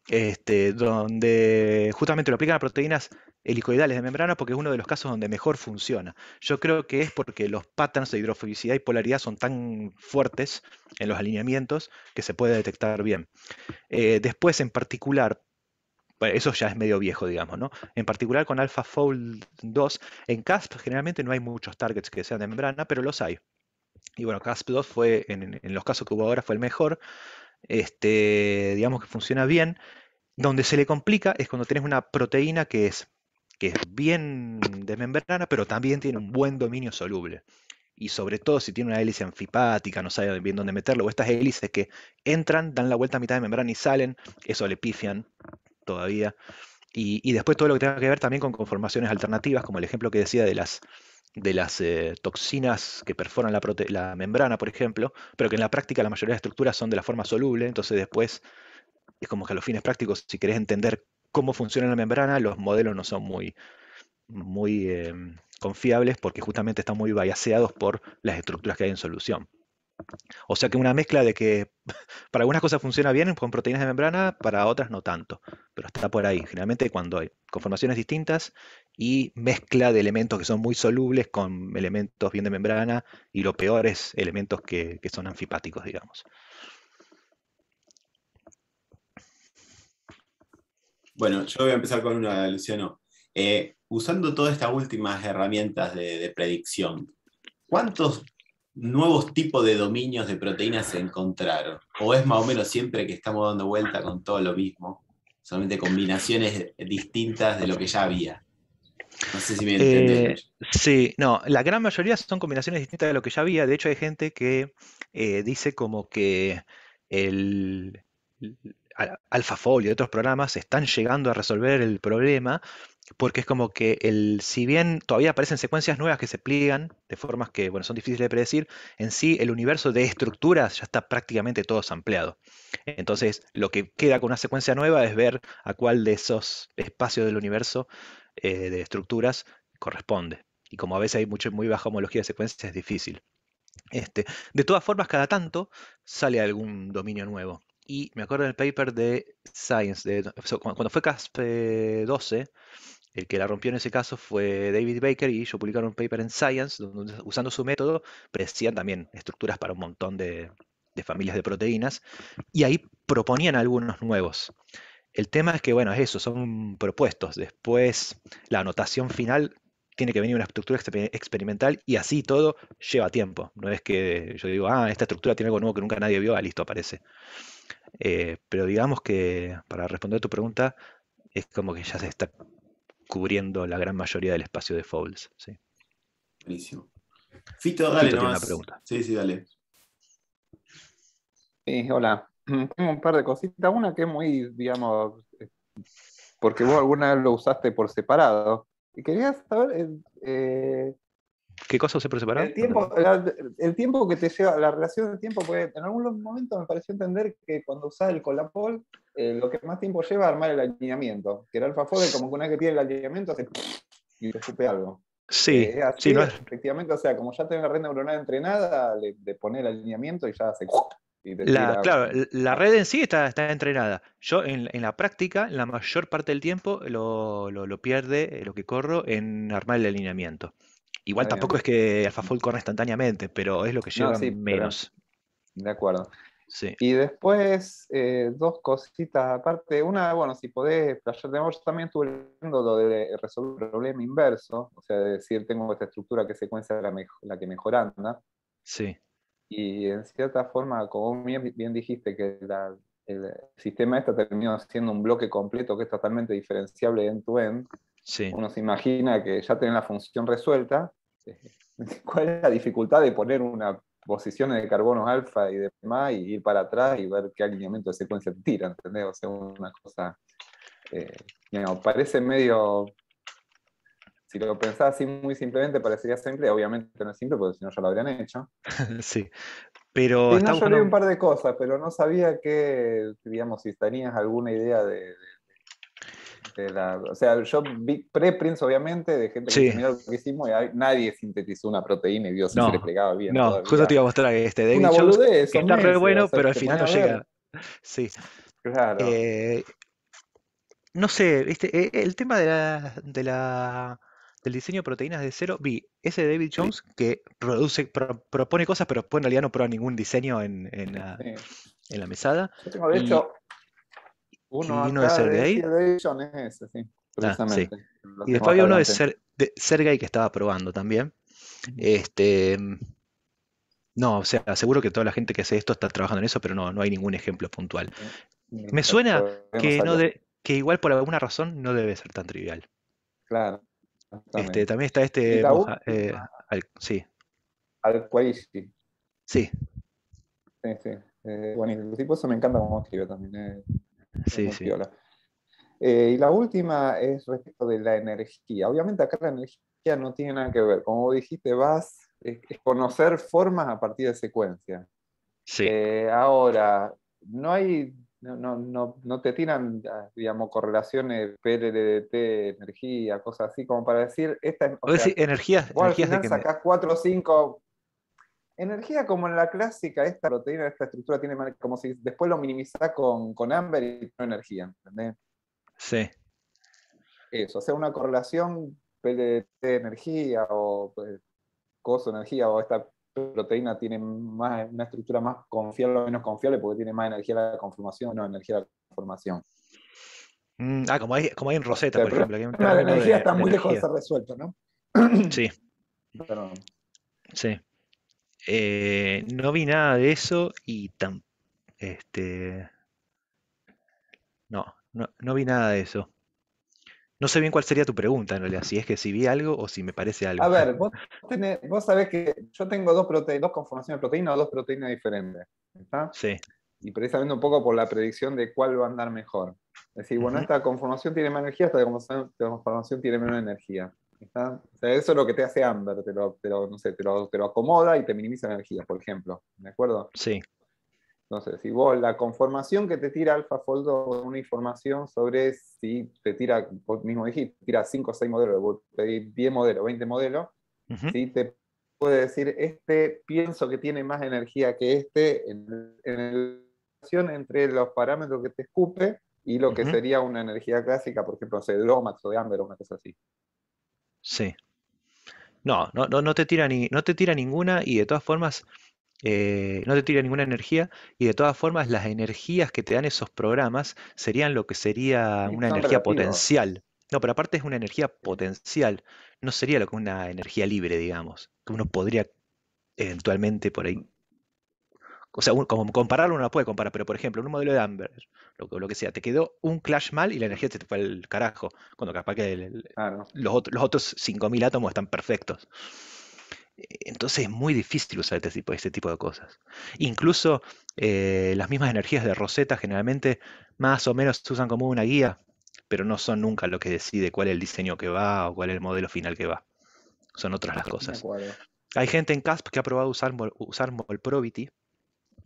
este, donde justamente lo aplican a proteínas helicoidales de membrana porque es uno de los casos donde mejor funciona. Yo creo que es porque los patterns de hidrofobicidad y polaridad son tan fuertes en los alineamientos que se puede detectar bien. Eh, después, en particular, bueno, eso ya es medio viejo, digamos, ¿no? En particular con AlphaFold 2, en CASP generalmente no hay muchos targets que sean de membrana, pero los hay. Y bueno, CASP 2 fue, en, los casos que hubo ahora, fue el mejor. Este, digamos que funciona bien. Donde se le complica es cuando tienes una proteína que es, que es bien de membrana, pero también tiene un buen dominio soluble. Y sobre todo si tiene una hélice anfipática, no sabe bien dónde meterlo, o estas hélices que entran, dan la vuelta a mitad de membrana y salen, eso le pifian todavía. Y, después todo lo que tenga que ver también con conformaciones alternativas, como el ejemplo que decía de las, de las eh, toxinas que perforan la, la, membrana, por ejemplo, pero que en la práctica la mayoría de las estructuras son de la forma soluble, entonces después es como que a los fines prácticos, si querés entender cómo funciona la membrana, los modelos no son muy, muy em, confiables porque justamente están muy bayaseados por las estructuras que hay en solución. O sea que una mezcla de que para algunas cosas funciona bien con proteínas de membrana, para otras no tanto, pero está por ahí. Generalmente cuando hay conformaciones distintas y mezcla de elementos que son muy solubles con elementos bien de membrana y lo peor es elementos que, son anfipáticos, digamos. Bueno, yo voy a empezar con una, Luciano. Eh, usando todas estas últimas herramientas de predicción, ¿cuántos nuevos tipos de dominios de proteínas se encontraron? ¿O es más o menos siempre que estamos dando vuelta con todo lo mismo, solamente combinaciones distintas de lo que ya había? No sé si me eh, sí, no, la gran mayoría son combinaciones distintas de lo que ya había. De hecho, hay gente que eh, dice como que el, y otros programas están llegando a resolver el problema porque es como que el, si bien todavía aparecen secuencias nuevas que se pliegan de formas que bueno, son difíciles de predecir, en sí el universo de estructuras ya está prácticamente todo ampliado. Entonces, lo que queda con una secuencia nueva es ver a cuál de esos espacios del universo eh, de estructuras corresponde. Y como a veces hay mucho, muy baja homología de secuencias, es difícil. Este, de todas formas, cada tanto sale algún dominio nuevo. Y me acuerdo del paper de Science, cuando fue CASP 12, el que la rompió en ese caso fue David Baker y ellos publicaron un paper en Science donde usando su método predecían también estructuras para un montón de, familias de proteínas y ahí proponían algunos nuevos. El tema es que, bueno, es eso, son propuestos. Después, la anotación final tiene que venir una estructura experimental y así todo lleva tiempo. No es que yo digo, ah, esta estructura tiene algo nuevo que nunca nadie vio, ah, listo, aparece. Eh, pero digamos que, para responder a tu pregunta, es como que ya se está cubriendo la gran mayoría del espacio de Fouls. ¿sí? Buenísimo. Fito, dale Sí, sí, dale. Sí, hola. Tengo un par de cositas. Una que es muy, digamos, eh, porque vos alguna vez lo usaste por separado. Y quería saber. Eh, eh, ¿Qué cosa usé por separado? El tiempo, el tiempo que te lleva, la relación de tiempo, porque en algunos momentos me pareció entender que cuando usás el colapol eh, lo que más tiempo lleva es armar el alineamiento, que era es como que una vez que tiene el alineamiento hace y supe algo. Sí, eh, efectivamente, o sea, como ya tenés la red neuronal entrenada, le, le el alineamiento y ya hace... Y la, Claro, la red en sí está, está entrenada. Yo en, en, la práctica, la mayor parte del tiempo lo, pierde, eh, lo que corro, en armar el alineamiento. Igual tampoco es que AlphaFold corra instantáneamente, pero es lo que lleva menos. de acuerdo. Y después, eh, dos cositas aparte. Una, bueno, si podés, yo también estuve viendo lo de resolver el problema inverso, o sea, de decir, tengo esta estructura que secuencia la, la que mejor anda. Sí. Y en cierta forma, como bien, dijiste, que el sistema este termina siendo un bloque completo que es totalmente diferenciable end-to-end. Uno se imagina que ya tienen la función resuelta. ¿Cuál es la dificultad de poner una posiciones de carbonos alfa y demás, y ir para atrás y ver qué alineamiento de secuencia tira, ¿entendés? O sea, una cosa, eh, parece medio, si lo pensás así muy simplemente, parecería simple, obviamente no es simple, porque si no ya lo habrían hecho. sí, pero... no, yo leí un par de cosas, pero no sabía que, digamos, si tenías alguna idea de o sea, yo vi preprints, obviamente, de gente que sí. lo que hicimos y nadie sintetizó una proteína y vio si no, se le bien. No, justo te iba a mostrar este David una Jones, boludez, que está meses, bueno, pero al final no llega. Sí. Claro. Eh, no sé, eh, el tema de la, diseño de proteínas de cero, vi ese David Jones que produce, propone cosas, pero en realidad no prueba ningún diseño en, en, la, en la, mesada. Yo tengo, de hecho, uno de Sergey. Ah, y después había uno de, Ser, de, Sergey que estaba probando también. Este, no, o sea, seguro que toda la gente que hace esto está trabajando en eso, pero no, hay ningún ejemplo puntual. Me suena que, igual por alguna razón no debe ser tan trivial. Claro. Este, también está este. eh, al, sí. Sí. Sí, sí. Eh, bueno, y eso me encanta cómo escribe también. Eh. Sí, sí. Eh, y la última es respecto de la energía. Obviamente acá la energía no tiene nada que ver. Como dijiste, vas es conocer formas a partir de secuencias. Sí. Eh, ahora, no hay, no, no, no, te tiran, ah, digamos, correlaciones PLDT, energía, cosas así, como para decir, esta o energías, energías de que sacás cuatro o cinco Energía como en la clásica, esta proteína, esta estructura tiene como si después lo minimiza con, con Amber y no energía, ¿entendés? Sí. Eso, o sea, una correlación de energía o pues, energía o esta proteína tiene más, una estructura más confiable o menos confiable porque tiene más energía la conformación o no energía la conformación. Mm, ah, como hay, como hay en Rosetta, por ejemplo. la energía está muy lejos de ser resuelta, ¿no? Sí. Perdón. Sí. Eh, no vi nada de eso y tan, este, no, no, vi nada de eso. No sé bien cuál sería tu pregunta, en realidad, si es que si vi algo o si me parece algo. A ver, vos, sabés que yo tengo dos, dos conformaciones de proteínas o dos proteínas diferentes. ¿está? Sí. Y precisamente un poco por la predicción de cuál va a andar mejor. Es decir, bueno, esta conformación tiene más energía, esta conformación tiene menos energía sea, eso es lo que te hace Amber, te lo, no sé, te lo, te lo acomoda y te minimiza la energía, por ejemplo. ¿De acuerdo? Sí. Entonces, si vos la conformación que te tira AlphaFold una información sobre si te tira, vos mismo dijiste, tira 5 o 6 modelos, vos pedís 10 modelos, 20 modelos, si te puede decir, este pienso que tiene más energía que este en, relación entre los parámetros que te escupe y lo que sería una energía clásica, por ejemplo, de o de Amber o una cosa así. Sí. No, no, no, te tira ni, no te tira ninguna y de todas formas, eh, no te tira ninguna energía y de todas formas las energías que te dan esos programas serían lo que sería una energía potencial. No, pero aparte es una energía potencial, no sería lo que una energía libre, digamos, que uno podría eventualmente por ahí o sea, como compararlo uno no puede comparar, pero por ejemplo, un modelo de Amber, lo, que sea, te quedó un clash mal y la energía te fue al carajo, cuando capaz que los, otros 5.000 átomos están perfectos. Entonces es muy difícil usar este tipo, este de cosas. Incluso eh, las mismas energías de Rosetta generalmente más o menos se usan como una guía, pero no son nunca lo que decide cuál es el diseño que va o cuál es el modelo final que va. Son otras las ah, cosas. Hay gente en CASP que ha probado usar, usar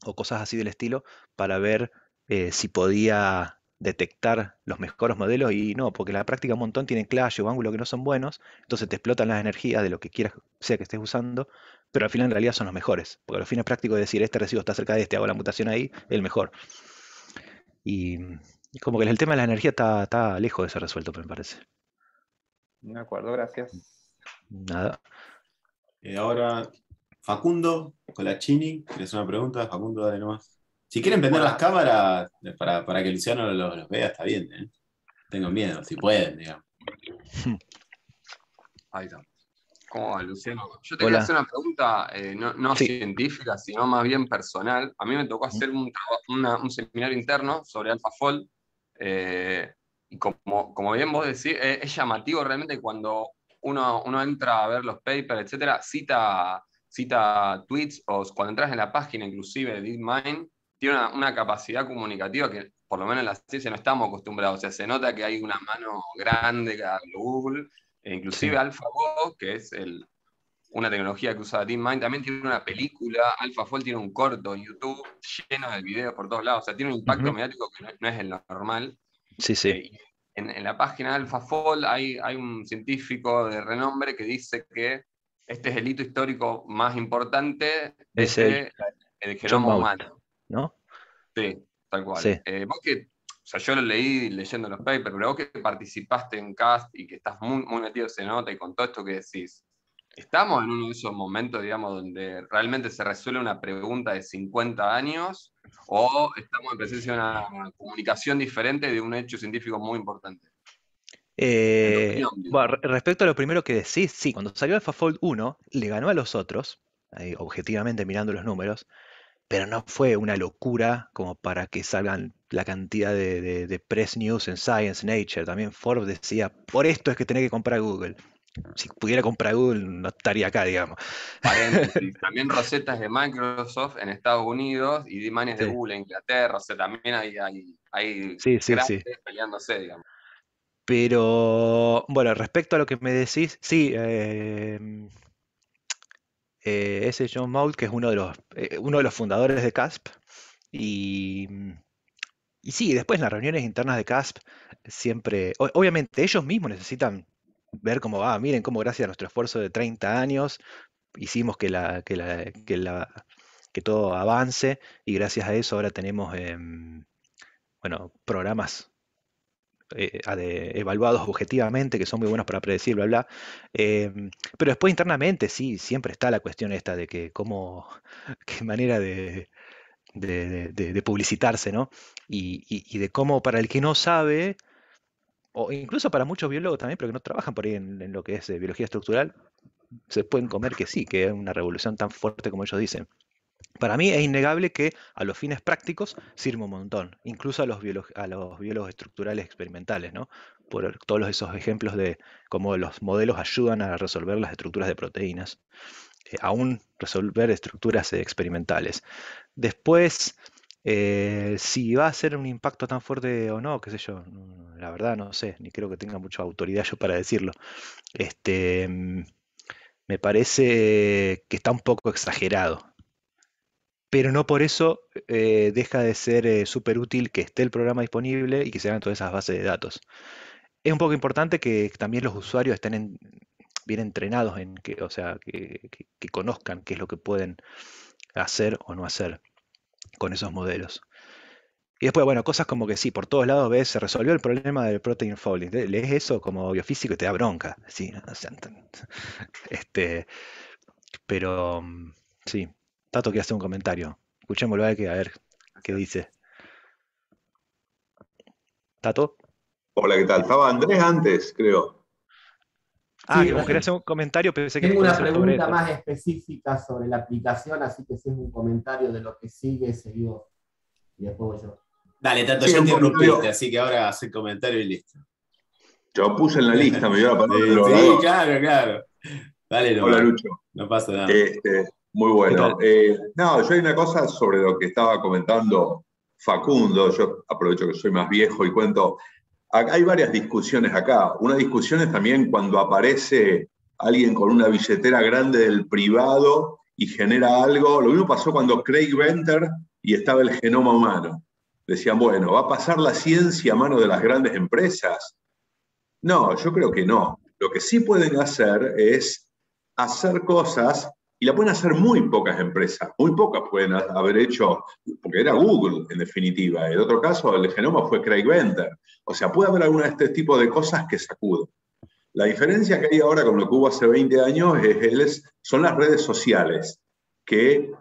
o cosas así del estilo para ver eh, si podía detectar los mejores modelos y no, porque la práctica un montón tiene clash o ángulo que no son buenos, entonces te explotan las energías de lo que quieras sea que estés usando, pero al final en realidad son los mejores, porque al fin es práctico decir, este residuo está cerca de este, hago la mutación ahí, el mejor. Y, mm, como que el tema de la energía está, lejos de ser resuelto, me parece. De acuerdo, gracias. Nada. y eh, ahora Facundo Colacini, ¿quieres una pregunta? Facundo, dale nomás. Si quieren vender las cámaras eh, para, que Luciano los, vea, está bien. ¿eh? Tengo miedo, si pueden, digamos. Ahí está. ¿Cómo va, Luciano? Yo te voy quería hacer una pregunta eh, no, científica, sino más bien personal. A mí me tocó hacer un, seminario interno sobre AlphaFold. Eh, y como, como, bien vos decís, es, llamativo realmente cuando uno, uno, entra a ver los papers, etcétera, cita cita tweets o cuando entras en la página inclusive de DeepMind, tiene una, capacidad comunicativa que por lo menos en la ciencia no estamos acostumbrados. O sea, se nota que hay una mano grande a Google, e inclusive sí. que es una tecnología que usa DeepMind, también tiene una película, AlphaFold tiene un corto en YouTube lleno de videos por todos lados, o sea, tiene un impacto mediático que no, es el normal. Sí, sí. Eh, en, la página de AlphaFold hay, hay un científico de renombre que dice que este es el hito histórico más importante Ese. el, este, humano. ¿no? Sí, tal cual. Eh, vos que, o sea, yo lo leí leyendo los papers, pero vos que participaste en CAST y que estás muy, metido se nota y con todo esto que decís, estamos en uno de esos momentos, digamos, donde realmente se resuelve una pregunta de 50 años o estamos en presencia de una comunicación diferente de un hecho científico muy importante? Eh, respecto a lo primero que decís, sí, cuando salió AlphaFold 1, le ganó a los otros, objetivamente mirando los números, pero no fue una locura como para que salgan la cantidad de, press news en Science, Nature. También Forbes decía, por esto es que tenés que comprar Google. Si pudiera comprar Google, no estaría acá, digamos. También recetas de Microsoft en Estados Unidos y dimanes de Google en Inglaterra. O sea, también hay, hay, sí, sí, peleándose, digamos. Pero bueno, respecto a lo que me decís, sí, eh, eh, ese John Mould, que es uno de los, eh, uno de los fundadores de CASP, y, y sí, después en las reuniones internas de CASP, siempre, obviamente ellos mismos necesitan ver cómo va, miren cómo gracias a nuestro esfuerzo de 30 años hicimos que, la, que, que todo avance y gracias a eso ahora tenemos, em, bueno, programas eh, evaluados objetivamente, que son muy buenos para predecir, bla, bla. Em, pero después internamente sí, siempre está la cuestión esta de que cómo, qué manera de, de, de, publicitarse, ¿no? Y, y, de cómo para el que no sabe, o incluso para muchos biólogos también, pero que no trabajan por ahí en, en lo que es eh, biología estructural, se pueden comer que sí, que es una revolución tan fuerte como ellos dicen. Para mí es innegable que a los fines prácticos sirve un montón, incluso a los, biólogos estructurales experimentales, Por todos esos ejemplos de cómo los modelos ayudan a resolver las estructuras de proteínas, eh, aún resolver estructuras eh, experimentales. Después, eh, si va a ser un impacto tan fuerte o no, qué sé yo, mm, la verdad no sé, ni creo que tenga mucha autoridad yo para decirlo. Este, mm, me parece que está un poco exagerado pero no por eso eh, deja de ser eh, súper útil que esté el programa disponible y que se hagan todas esas bases de datos. Es un poco importante que también los usuarios estén bien entrenados, en que, o sea, que, conozcan qué es lo que pueden hacer o no hacer con esos modelos. Y después, bueno, cosas como que sí, por todos lados ves, se resolvió el problema del protein folding. Lees eso como biofísico y te da bronca. Sí, este, pero mm, sí, Tato que hacer un comentario. Escuchémoslo a ver qué dice. Tato. Hola, ¿qué tal? Estaba Andrés antes, creo. Ah, querés hacer un comentario, pensé que... Tengo una pregunta más específica sobre la aplicación, así que si es un comentario de lo que sigue, seguido. Y después voy yo. Dale, Tato, ya interrumpiste, así que ahora haz el comentario y listo. Yo puse en la lista, me iba a poner. Sí, claro, claro. Dale, no. Hola, Lucho. No pasa nada. Este... Muy bueno. Eh, no, yo hay una cosa sobre lo que estaba comentando Facundo, yo aprovecho que soy más viejo y cuento, hay varias discusiones acá. Una discusión es también cuando aparece alguien con una billetera grande del privado y genera algo. Lo mismo pasó cuando Craig Venter y estaba el genoma humano. Decían, bueno, ¿va a pasar la ciencia a mano de las grandes empresas? No, yo creo que no. Lo que sí pueden hacer es hacer cosas y la pueden hacer muy pocas empresas, muy pocas pueden haber hecho, porque era Google en definitiva. El otro caso, el genoma fue Craig Venter. O sea, puede haber alguna de este tipo de cosas que sacuden. La diferencia que hay ahora con lo que hubo hace 20 años es, son las redes sociales que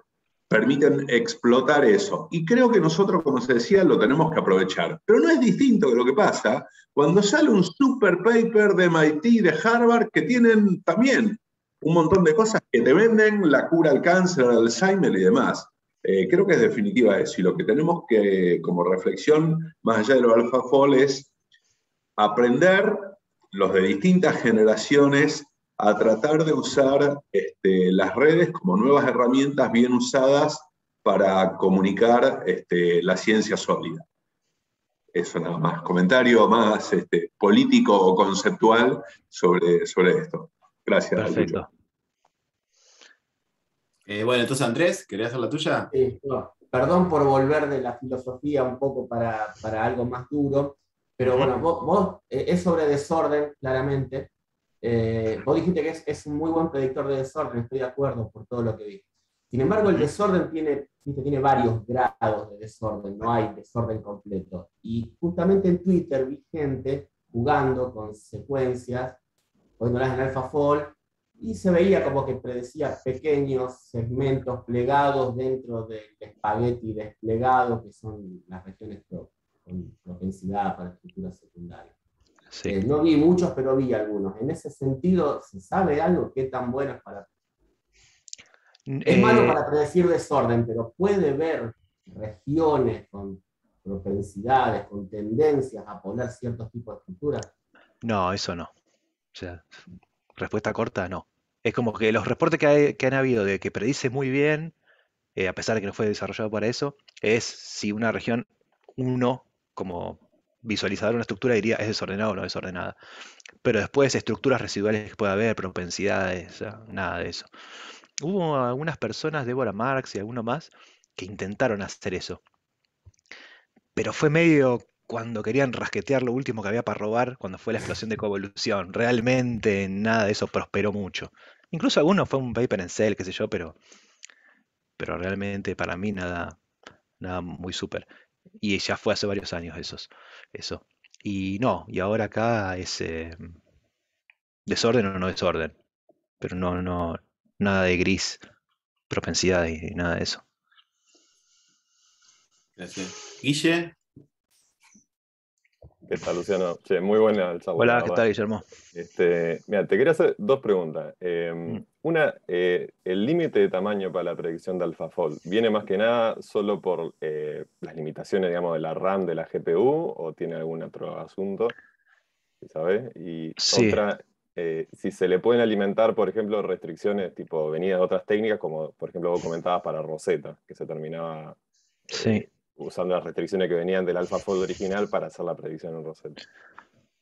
permiten explotar eso. Y creo que nosotros, como se decía, lo tenemos que aprovechar. Pero no es distinto de lo que pasa cuando sale un super paper de MIT, de Harvard, que tienen también un montón de cosas que te venden, la cura al cáncer, al Alzheimer y demás. Eh, creo que es definitiva eso. Y lo que tenemos que, como reflexión, más allá de lo alfafol, es aprender los de distintas generaciones a tratar de usar este, las redes como nuevas herramientas bien usadas para comunicar este, la ciencia sólida. Eso nada más. Comentario más este, político o conceptual sobre, sobre esto. Gracias. Perfecto. Eh, bueno, entonces Andrés, ¿querías hacer la tuya? Sí, Perdón por volver de la filosofía un poco para, para algo más duro, pero bueno, vos, eh, es sobre desorden, claramente. Eh, vos dijiste que es, es, un muy buen predictor de desorden, estoy de acuerdo por todo lo que vi. Sin embargo, el desorden tiene, tiene varios grados de desorden, no hay desorden completo. Y justamente en Twitter vi gente jugando con secuencias las en AlphaFold, y se veía como que predecía pequeños segmentos plegados dentro del espagueti desplegado, que son las regiones con propensidad para estructuras secundarias. Eh, no vi muchos, pero vi algunos. En ese sentido, ¿se sabe algo qué tan bueno para... Es eh, malo para predecir desorden, pero puede ver regiones con propensidades, con tendencias a poner ciertos tipos de estructuras. No, eso no sea, respuesta corta, no. Es como que los reportes que, han habido de que predice muy bien, eh, a pesar de que no fue desarrollado para eso, es si una región, uno como visualizador una estructura diría es desordenada o no desordenada. Pero después estructuras residuales que pueda haber, propensidades, nada de eso. Hubo algunas personas, Débora Marx y alguno más, que intentaron hacer eso. Pero fue medio cuando querían rasquetear lo último que había para robar, cuando fue la explosión de coevolución. Realmente nada de eso prosperó mucho. Incluso alguno fue un paper en cell, qué sé yo, pero, pero realmente para mí nada, nada muy súper. Y ya fue hace varios años esos, eso. Y no, y ahora acá es eh, desorden o no desorden. Pero no, no, nada de gris, propensidad y nada de eso. Gracias. Guille, ¿Qué tal, Luciano? Che, muy buena el Hola, ¿qué tal, Guillermo? Este, mira, te quería hacer dos preguntas. Eh, mm. Una, eh, el límite de tamaño para la predicción de AlphaFold, ¿viene más que nada solo por eh, las limitaciones, digamos, de la RAM de la GPU o tiene algún otro asunto? ¿Sabes? Y otra, si se le pueden alimentar, por ejemplo, restricciones tipo venidas de otras técnicas, como por ejemplo vos comentabas para Rosetta, que se terminaba... Sí usando las restricciones que venían del AlphaFold original para hacer la predicción en Rosetta.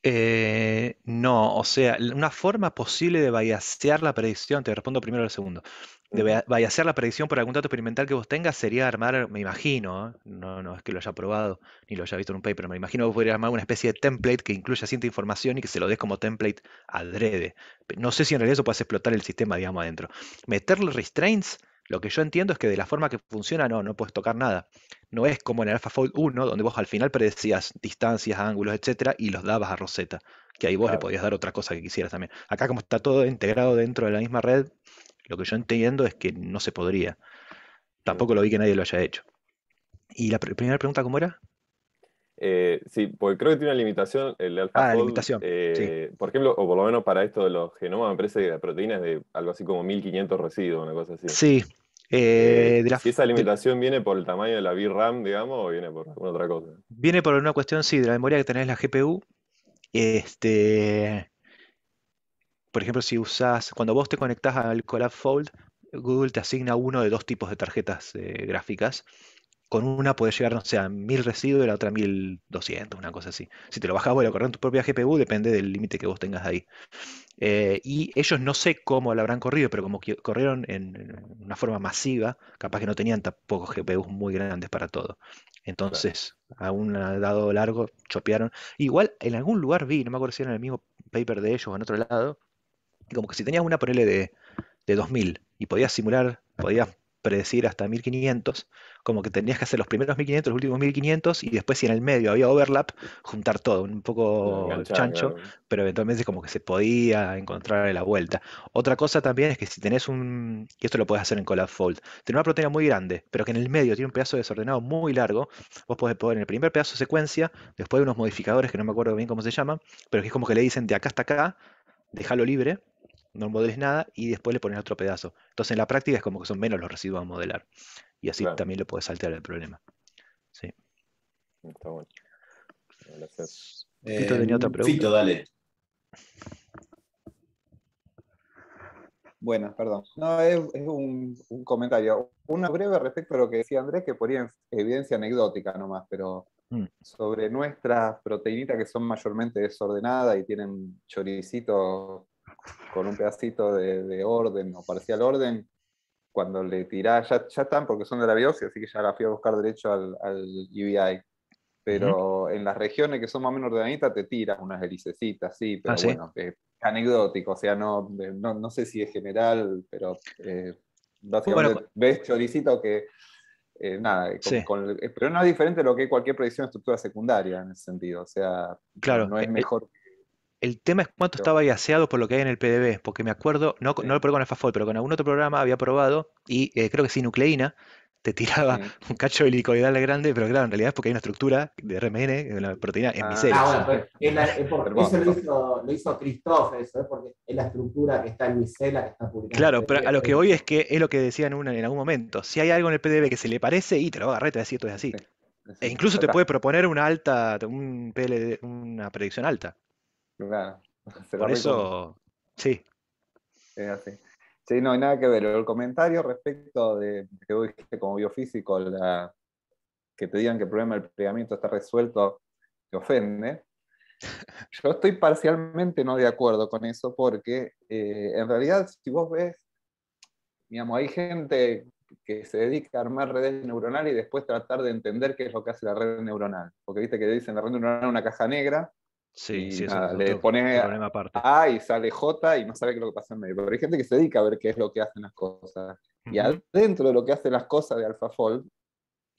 Eh, no, o sea, una forma posible de biasear la predicción, te respondo primero al segundo, de biasear la predicción por algún dato experimental que vos tengas sería armar, me imagino, ¿eh? no, no es que lo haya probado ni lo haya visto en un paper, me imagino que vos podrías armar una especie de template que incluya cierta información y que se lo des como template adrede. No sé si en realidad eso puedes explotar el sistema, digamos, adentro. Meterle restraints lo que yo entiendo es que de la forma que funciona, no, no puedes tocar nada. No es como en el AlphaFold 1, donde vos al final predecías distancias, ángulos, etcétera, y los dabas a Rosetta, que ahí vos le podías dar otra cosa que quisieras también. Acá, como está todo integrado dentro de la misma red, lo que yo entiendo es que no se podría. Tampoco lo vi que nadie lo haya hecho. ¿Y la primera pregunta cómo era? Eh, sí, porque creo que tiene una limitación el alfa. Ah, limitación. Eh, por ejemplo, o por lo menos para esto de los genomas, me parece que la proteína es de algo así como 1500 residuos, una cosa así. Sí. ¿Y eh, esa limitación viene por el tamaño de la VRAM, digamos, o viene por alguna otra cosa? Viene por una cuestión, sí, de la memoria que tenés la GPU. Este, por ejemplo, si usás, cuando vos te conectás al Colab Fold, Google te asigna uno de dos tipos de tarjetas gráficas con una puede llegar, no sea, a 1000 residuos y la otra 1200, una cosa así. Si te lo bajas bueno, tu propia GPU, depende del límite que vos tengas ahí. Eh, y ellos no sé cómo lo habrán corrido, pero como corrieron en, una forma masiva, capaz que no tenían tampoco GPUs muy grandes para todo. Entonces, a un dado largo, chopearon. Igual en algún lugar vi, no me acuerdo si era en el mismo paper de ellos o en otro lado, como que si tenías una, ponele de, de 2000 y podías simular, podías predecir hasta 1500, como que tenías que hacer los primeros 1500, los últimos 1500, y después si en el medio había overlap, juntar todo, un poco chancho, pero eventualmente como que se podía encontrar la vuelta. Otra cosa también es que si tenés un, y esto lo podés hacer en Collab Fold, tenés una proteína muy grande, pero que en el medio tiene un pedazo desordenado muy largo, vos podés poner en el primer pedazo secuencia, después de unos modificadores que no me acuerdo bien cómo se llaman, pero que es como que le dicen de acá hasta acá, déjalo libre, no modeles nada y después le pones otro pedazo. Entonces en la práctica es como que son menos los residuos a modelar. Y así también lo puedes saltear el problema. Sí. Está bueno. Gracias. tenía otra em, pregunta. dale. Bueno, perdón. No, es, un, comentario. Una breve respecto a lo que decía Andrés, que ponía evidencia anecdótica nomás, pero mm. sobre nuestras proteínitas que son mayormente desordenadas y tienen choricitos con un pedacito de, orden o parcial orden, cuando le tirás, ya, están porque son de la biopsia, así que ya la fui a buscar derecho al, UBI. Pero en las regiones que son más o menos ordenaditas te tiras unas helicecitas, sí, pero ah, bueno, es anecdótico, o sea, no, no, sé si es general, pero eh, básicamente ves choricito que eh, nada, eh, eh, pero no es diferente lo que cualquier predicción de estructura secundaria en ese sentido. O sea, claro. no es mejor el tema es cuánto estaba yaseado por lo que hay en el PDB, porque me acuerdo, no, no lo probé con el Fafol, pero con algún otro programa había probado, y eh, creo que sin nucleína, te tiraba un cacho de helicoidal grande, pero claro, en realidad es porque hay una estructura de RMN, de la proteína en ah, Ah, bueno, pues, eso lo hizo, lo Christoph, eso, ¿eh? porque es la estructura que está en micela que está publicada. Claro, pero a lo que hoy es que es lo que decían en, en algún momento. Si hay algo en el PDB que se le parece, y te lo va te va esto es así. e incluso te puede proponer una alta, un una predicción alta. Por eso, sí. Sí, no hay nada que ver. El comentario respecto de que vos dijiste como biofísico, la, que te digan que el problema del plegamiento está resuelto, te ofende. Yo estoy parcialmente no de acuerdo con eso porque eh, en realidad si vos ves, digamos, hay gente que se dedica a armar redes neuronales y después tratar de entender qué es lo que hace la red neuronal. Porque viste que dicen la red neuronal es una caja negra Sí, sí, le pone A y sale J y no sabe qué es lo que pasa en medio. Pero hay gente que se dedica a ver qué es lo que hacen las cosas. Y adentro de lo que hacen las cosas de AlphaFold,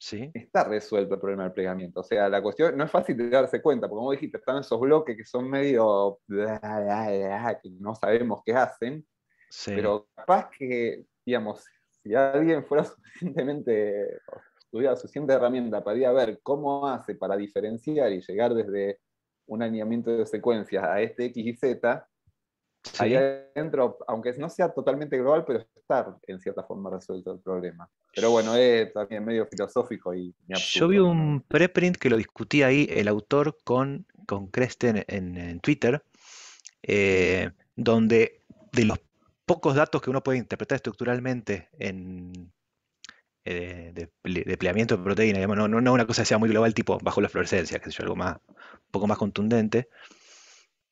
¿Sí? está resuelto el problema del plegamiento. O sea, la cuestión no es fácil de darse cuenta, porque como dijiste, están esos bloques que son medio. que no sabemos qué hacen. Sí. Pero capaz que, digamos, si alguien fuera suficientemente. tuviera suficiente herramienta para ver cómo hace para diferenciar y llegar desde un alineamiento de secuencias a este X y Z, ahí adentro, aunque no sea totalmente global, pero estar en cierta forma resuelto el problema. Pero bueno, es también medio filosófico y... Yo vi un preprint que lo discutía ahí el autor con, con Cresten en, Twitter, eh, donde de los pocos datos que uno puede interpretar estructuralmente en, eh, de, plegamiento de proteínas no, una cosa que sea muy global tipo bajo la fluorescencia, que es algo más, un poco más contundente.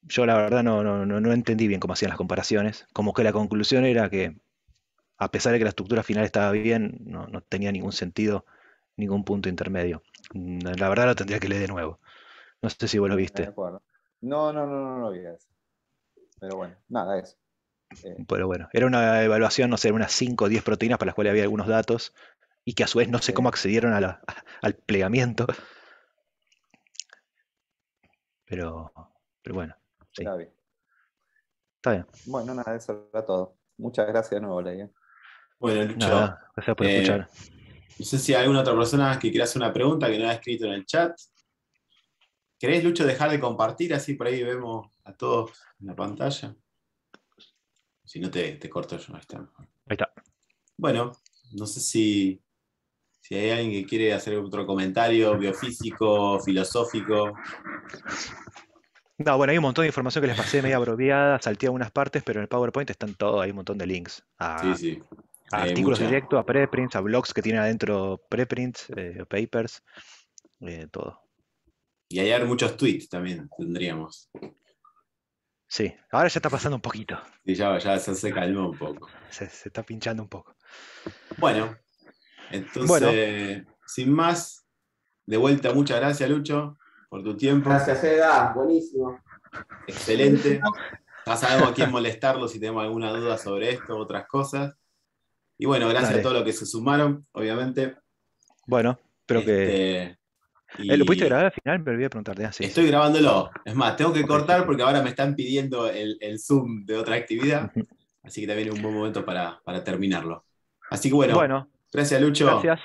Yo la verdad no, no, entendí bien cómo hacían las comparaciones, como que la conclusión era que a pesar de que la estructura final estaba bien, no, tenía ningún sentido, ningún punto intermedio. Mm, la verdad lo tendría que leer de nuevo. No sé si vos lo viste. No, no, no, no lo vi Pero bueno, nada, eso. Eh. Pero bueno, era una evaluación, no sé, unas 5 o 10 proteínas para las cuales había algunos datos y que a su vez no sé cómo accedieron al plegamiento. Pero, pero bueno. Está, bien. Está bien. Bueno, nada, eso era todo. Muchas gracias de nuevo, Leia. Bueno, Lucho. gracias por eh, escuchar. No sé si hay alguna otra persona que quiera hacer una pregunta que no ha escrito en el chat. ¿Querés, Lucho, dejar de compartir? Así por ahí vemos a todos en la pantalla. Si no, te, te corto yo. Ahí está. Bueno, no sé si si hay alguien que quiere hacer otro comentario biofísico, filosófico. No, bueno, hay un montón de información que les pasé media abreviada, salté algunas partes, pero en el PowerPoint están todos, hay un montón de links. A, sí, eh, artículos directos, a preprints, a blogs que tienen adentro preprints, eh, papers, eh, todo. Y hay muchos tweets también, tendríamos. Sí, ahora ya está pasando un poquito. Sí, ya, se, calmó un poco. se, está pinchando un poco. Bueno, entonces, sin más, de vuelta, muchas gracias, Lucho, por tu tiempo. Gracias, Eda, buenísimo. Excelente. Ya sabemos a quién molestarlo si tenemos alguna duda sobre esto O otras cosas. Y bueno, gracias a todos los que se sumaron, obviamente. Bueno, espero que. Este, eh, ¿Lo pudiste grabar al final? Me olvidé preguntarte. Ah, Estoy grabándolo. Es más, tengo que cortar porque ahora me están pidiendo el, Zoom de otra actividad. Así que también es un buen momento para, para terminarlo. Así que bueno. Bueno, Gracias, Lucho. Gracias.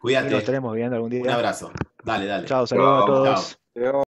Cuídate. Nos estaremos viendo algún día. Un abrazo. Dale, dale. Chao, saludos a todos.